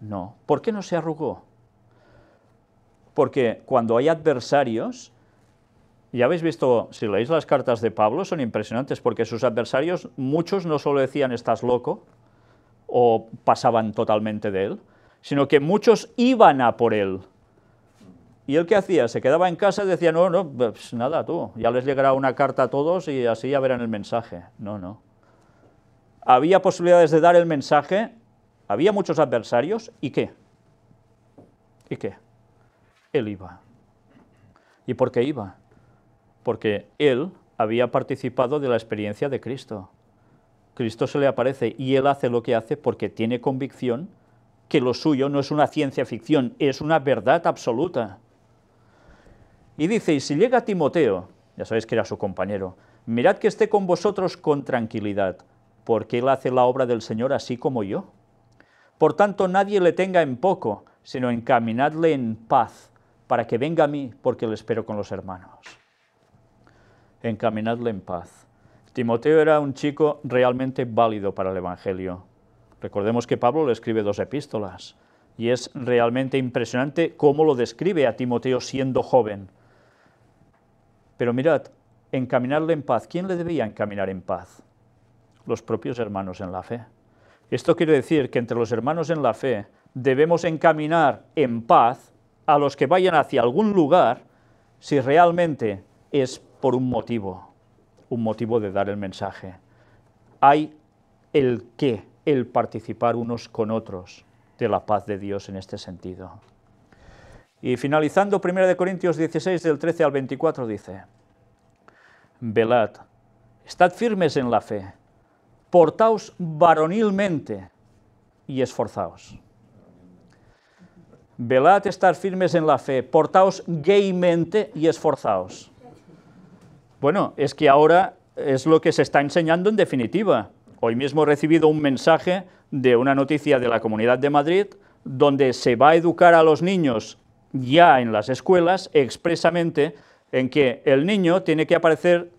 [SPEAKER 1] No. ¿Por qué no se arrugó? Porque cuando hay adversarios, ya habéis visto, si leéis las cartas de Pablo, son impresionantes porque sus adversarios, muchos no solo decían estás loco o pasaban totalmente de él, sino que muchos iban a por él. ¿Y él qué hacía? Se quedaba en casa y decía, no, no, pues nada, tú, ya les llegará una carta a todos y así ya verán el mensaje. No, no. Había posibilidades de dar el mensaje, había muchos adversarios, ¿y qué? ¿Y qué? Él iba. ¿Y por qué iba? porque él había participado de la experiencia de Cristo. Cristo se le aparece y él hace lo que hace porque tiene convicción que lo suyo no es una ciencia ficción, es una verdad absoluta. Y dice, y si llega Timoteo, ya sabéis que era su compañero, mirad que esté con vosotros con tranquilidad, porque él hace la obra del Señor así como yo. Por tanto, nadie le tenga en poco, sino encaminadle en paz, para que venga a mí, porque le espero con los hermanos encaminadle en paz. Timoteo era un chico realmente válido para el Evangelio. Recordemos que Pablo le escribe dos epístolas y es realmente impresionante cómo lo describe a Timoteo siendo joven. Pero mirad, encaminarle en paz, ¿quién le debía encaminar en paz? Los propios hermanos en la fe. Esto quiere decir que entre los hermanos en la fe debemos encaminar en paz a los que vayan hacia algún lugar si realmente es por un motivo, un motivo de dar el mensaje. Hay el qué, el participar unos con otros de la paz de Dios en este sentido. Y finalizando 1 Corintios 16 del 13 al 24 dice, Velad, estad firmes en la fe, portaos varonilmente y esforzaos. Velad, estad firmes en la fe, portaos gaymente y esforzaos. Bueno, es que ahora es lo que se está enseñando en definitiva. Hoy mismo he recibido un mensaje de una noticia de la Comunidad de Madrid donde se va a educar a los niños ya en las escuelas expresamente en que el niño tiene que aparecer,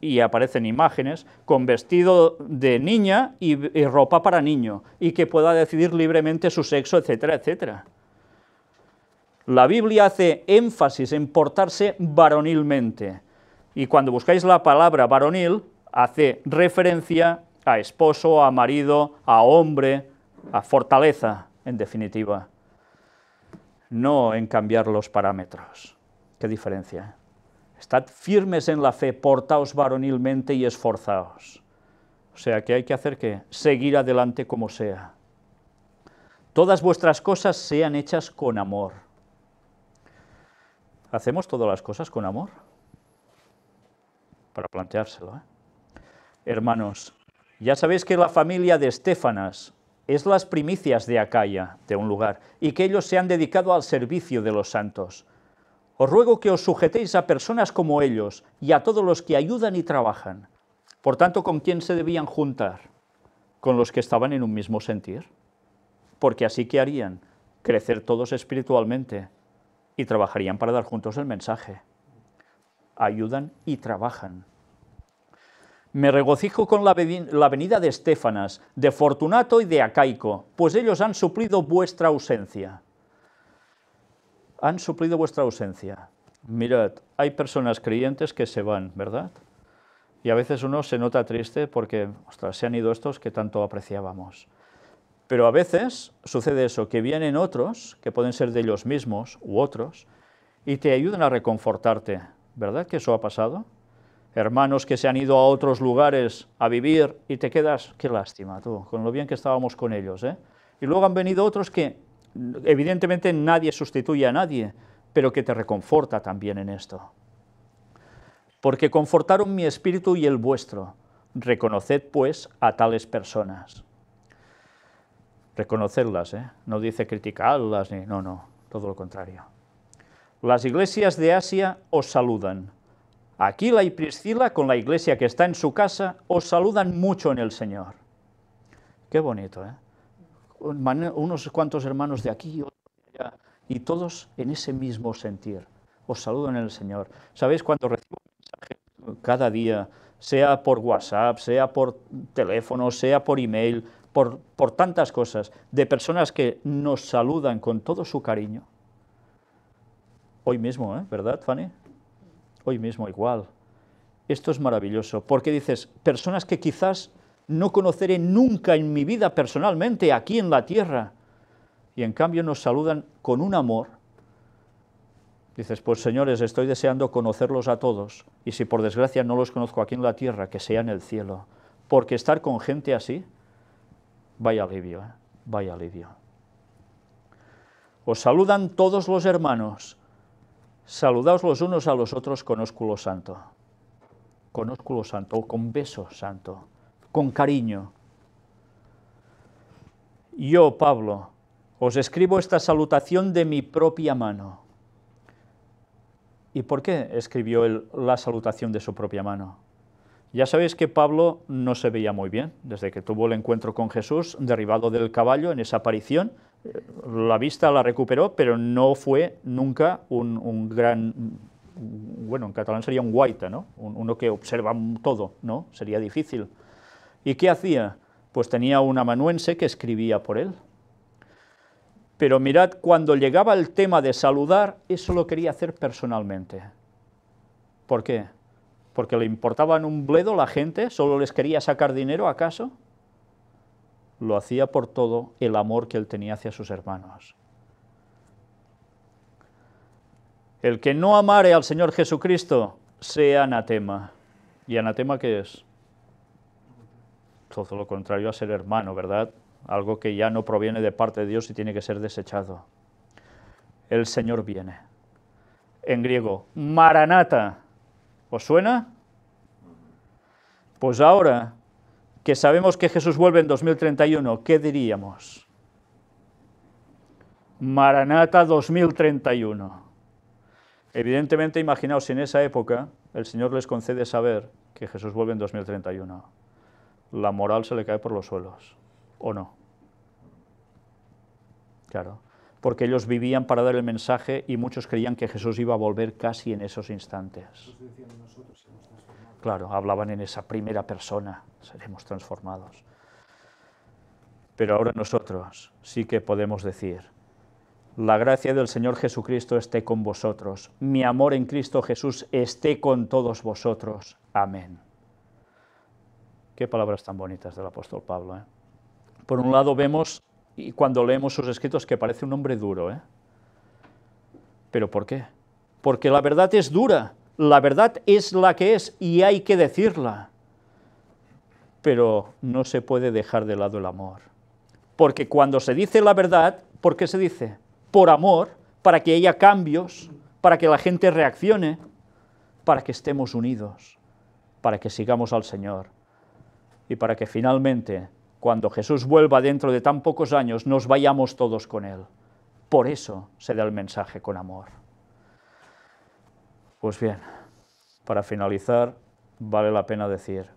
[SPEAKER 1] y aparecen imágenes, con vestido de niña y, ropa para niño, y que pueda decidir libremente su sexo, etcétera, etcétera. La Biblia hace énfasis en portarse varonilmente. Y cuando buscáis la palabra varonil, hace referencia a esposo, a marido, a hombre, a fortaleza, en definitiva. No en cambiar los parámetros. Qué diferencia. ¿eh? Estad firmes en la fe, portaos varonilmente y esforzaos. O sea que hay que hacer que seguir adelante como sea. Todas vuestras cosas sean hechas con amor. ¿Hacemos todas las cosas con amor? para planteárselo. ¿eh? Hermanos, ya sabéis que la familia de Estefanas es las primicias de Acaya, de un lugar, y que ellos se han dedicado al servicio de los santos. Os ruego que os sujetéis a personas como ellos y a todos los que ayudan y trabajan. Por tanto, ¿con quién se debían juntar? Con los que estaban en un mismo sentir. Porque así que harían crecer todos espiritualmente y trabajarían para dar juntos el mensaje ayudan y trabajan. Me regocijo con la, venida de Estéfanas, de Fortunato y de Acaico, pues ellos han suplido vuestra ausencia. Han suplido vuestra ausencia. Mirad, hay personas creyentes que se van, ¿verdad? Y a veces uno se nota triste porque, ostras, se han ido estos que tanto apreciábamos. Pero a veces sucede eso, que vienen otros, que pueden ser de ellos mismos u otros, y te ayudan a reconfortarte, ¿Verdad que eso ha pasado? Hermanos que se han ido a otros lugares a vivir y te quedas, qué lástima tú, con lo bien que estábamos con ellos. ¿eh?". Y luego han venido otros que evidentemente nadie sustituye a nadie, pero que te reconforta también en esto. Porque confortaron mi espíritu y el vuestro. Reconoced pues a tales personas. Reconocerlas, ¿eh? no dice criticarlas, ni, no, no, todo lo contrario. Las iglesias de Asia os saludan. Aquila y Priscila, con la iglesia que está en su casa, os saludan mucho en el Señor. Qué bonito, ¿eh? Unos cuantos hermanos de aquí y otros de allá, y todos en ese mismo sentir. Os saludan en el Señor. ¿Sabéis cuando recibo mensajes cada día, sea por WhatsApp, sea por teléfono, sea por email, por, por tantas cosas, de personas que nos saludan con todo su cariño? Hoy mismo, ¿eh? ¿verdad, Fanny? Hoy mismo igual. Esto es maravilloso, porque dices, personas que quizás no conoceré nunca en mi vida personalmente aquí en la tierra, y en cambio nos saludan con un amor. Dices, pues señores, estoy deseando conocerlos a todos, y si por desgracia no los conozco aquí en la tierra, que sea en el cielo, porque estar con gente así, vaya alivio, ¿eh? vaya alivio. Os saludan todos los hermanos Saludaos los unos a los otros con ósculo santo. Con ósculo santo o con beso santo, con cariño. Yo, Pablo, os escribo esta salutación de mi propia mano. ¿Y por qué escribió él la salutación de su propia mano? Ya sabéis que Pablo no se veía muy bien, desde que tuvo el encuentro con Jesús, derribado del caballo en esa aparición, la vista la recuperó, pero no fue nunca un, gran, bueno, en catalán sería un guaita, ¿no? uno que observa todo, ¿no? Sería difícil. ¿Y qué hacía? Pues tenía un amanuense que escribía por él. Pero mirad, cuando llegaba el tema de saludar, eso lo quería hacer personalmente. ¿Por qué? ¿Porque le importaban un bledo la gente? ¿Solo les quería sacar dinero acaso? lo hacía por todo el amor que él tenía hacia sus hermanos. El que no amare al Señor Jesucristo, sea anatema. ¿Y anatema qué es? Todo lo contrario a ser hermano, ¿verdad? Algo que ya no proviene de parte de Dios y tiene que ser desechado. El Señor viene. En griego, maranata. ¿Os suena? Pues ahora que sabemos que Jesús vuelve en 2031, ¿qué diríamos? Maranata 2031. Evidentemente, imaginaos, en esa época el Señor les concede saber que Jesús vuelve en 2031, la moral se le cae por los suelos, ¿o no? Claro, porque ellos vivían para dar el mensaje y muchos creían que Jesús iba a volver casi en esos instantes. Claro, hablaban en esa primera persona, seremos transformados. Pero ahora nosotros sí que podemos decir, la gracia del Señor Jesucristo esté con vosotros, mi amor en Cristo Jesús esté con todos vosotros. Amén. Qué palabras tan bonitas del apóstol Pablo. ¿eh? Por un lado vemos, y cuando leemos sus escritos, que parece un hombre duro. ¿eh? ¿Pero por qué? Porque la verdad es dura, la verdad es la que es y hay que decirla. Pero no se puede dejar de lado el amor. Porque cuando se dice la verdad, ¿por qué se dice? Por amor, para que haya cambios, para que la gente reaccione, para que estemos unidos, para que sigamos al Señor y para que finalmente, cuando Jesús vuelva dentro de tan pocos años, nos vayamos todos con Él. Por eso se da el mensaje con amor. Pues bien, para finalizar, vale la pena decir,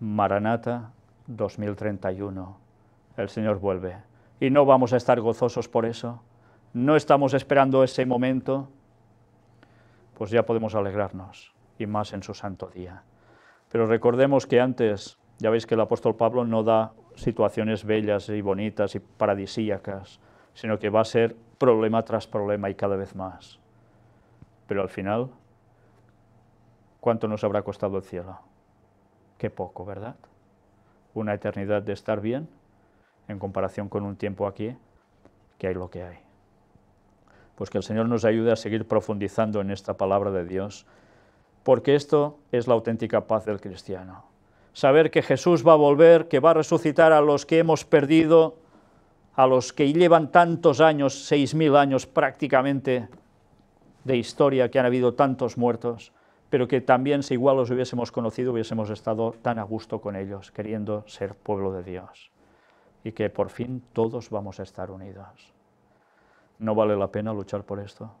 [SPEAKER 1] Maranata 2031, el Señor vuelve. Y no vamos a estar gozosos por eso, no estamos esperando ese momento, pues ya podemos alegrarnos, y más en su santo día. Pero recordemos que antes, ya veis que el apóstol Pablo no da situaciones bellas y bonitas y paradisíacas, sino que va a ser problema tras problema y cada vez más. Pero al final ¿Cuánto nos habrá costado el cielo? Qué poco, ¿verdad? Una eternidad de estar bien en comparación con un tiempo aquí, que hay lo que hay. Pues que el Señor nos ayude a seguir profundizando en esta palabra de Dios, porque esto es la auténtica paz del cristiano. Saber que Jesús va a volver, que va a resucitar a los que hemos perdido, a los que llevan tantos años, seis mil años prácticamente de historia, que han habido tantos muertos pero que también si igual los hubiésemos conocido hubiésemos estado tan a gusto con ellos, queriendo ser pueblo de Dios. Y que por fin todos vamos a estar unidos. No vale la pena luchar por esto.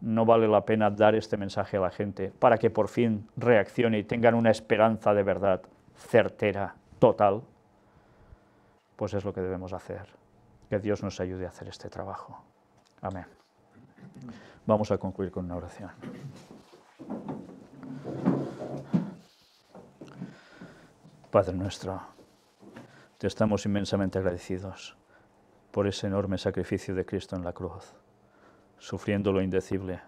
[SPEAKER 1] No vale la pena dar este mensaje a la gente para que por fin reaccione y tengan una esperanza de verdad certera, total. Pues es lo que debemos hacer. Que Dios nos ayude a hacer este trabajo. Amén. Vamos a concluir con una oración. Padre nuestro, te estamos inmensamente agradecidos por ese enorme sacrificio de Cristo en la cruz, sufriendo lo indecible,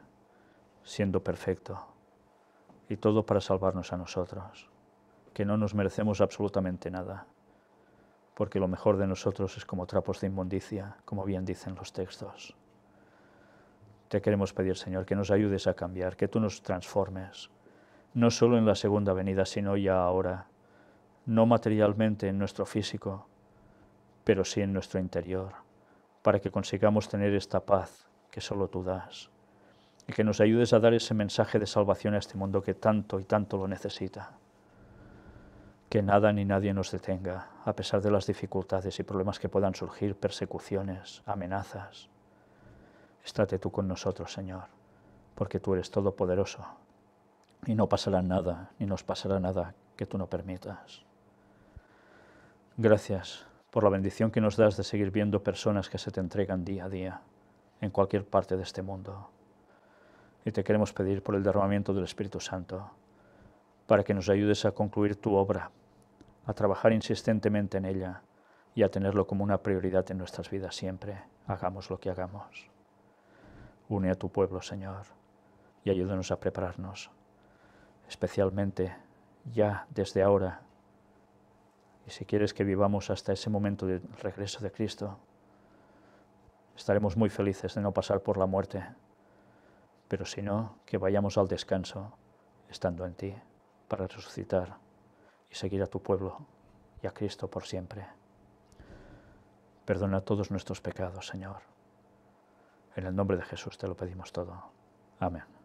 [SPEAKER 1] siendo perfecto, y todo para salvarnos a nosotros, que no nos merecemos absolutamente nada, porque lo mejor de nosotros es como trapos de inmundicia, como bien dicen los textos. Te queremos pedir, Señor, que nos ayudes a cambiar, que tú nos transformes, no solo en la segunda venida, sino ya ahora no materialmente en nuestro físico, pero sí en nuestro interior, para que consigamos tener esta paz que solo tú das, y que nos ayudes a dar ese mensaje de salvación a este mundo que tanto y tanto lo necesita. Que nada ni nadie nos detenga, a pesar de las dificultades y problemas que puedan surgir, persecuciones, amenazas. Estate tú con nosotros, Señor, porque tú eres todopoderoso, y no pasará nada, ni nos pasará nada que tú no permitas. Gracias por la bendición que nos das de seguir viendo personas que se te entregan día a día en cualquier parte de este mundo. Y te queremos pedir por el derramamiento del Espíritu Santo, para que nos ayudes a concluir tu obra, a trabajar insistentemente en ella y a tenerlo como una prioridad en nuestras vidas siempre, hagamos lo que hagamos. Une a tu pueblo, Señor, y ayúdanos a prepararnos, especialmente ya desde ahora y si quieres que vivamos hasta ese momento del regreso de Cristo, estaremos muy felices de no pasar por la muerte, pero si no, que vayamos al descanso, estando en ti, para resucitar y seguir a tu pueblo y a Cristo por siempre. Perdona todos nuestros pecados, Señor. En el nombre de Jesús te lo pedimos todo. Amén.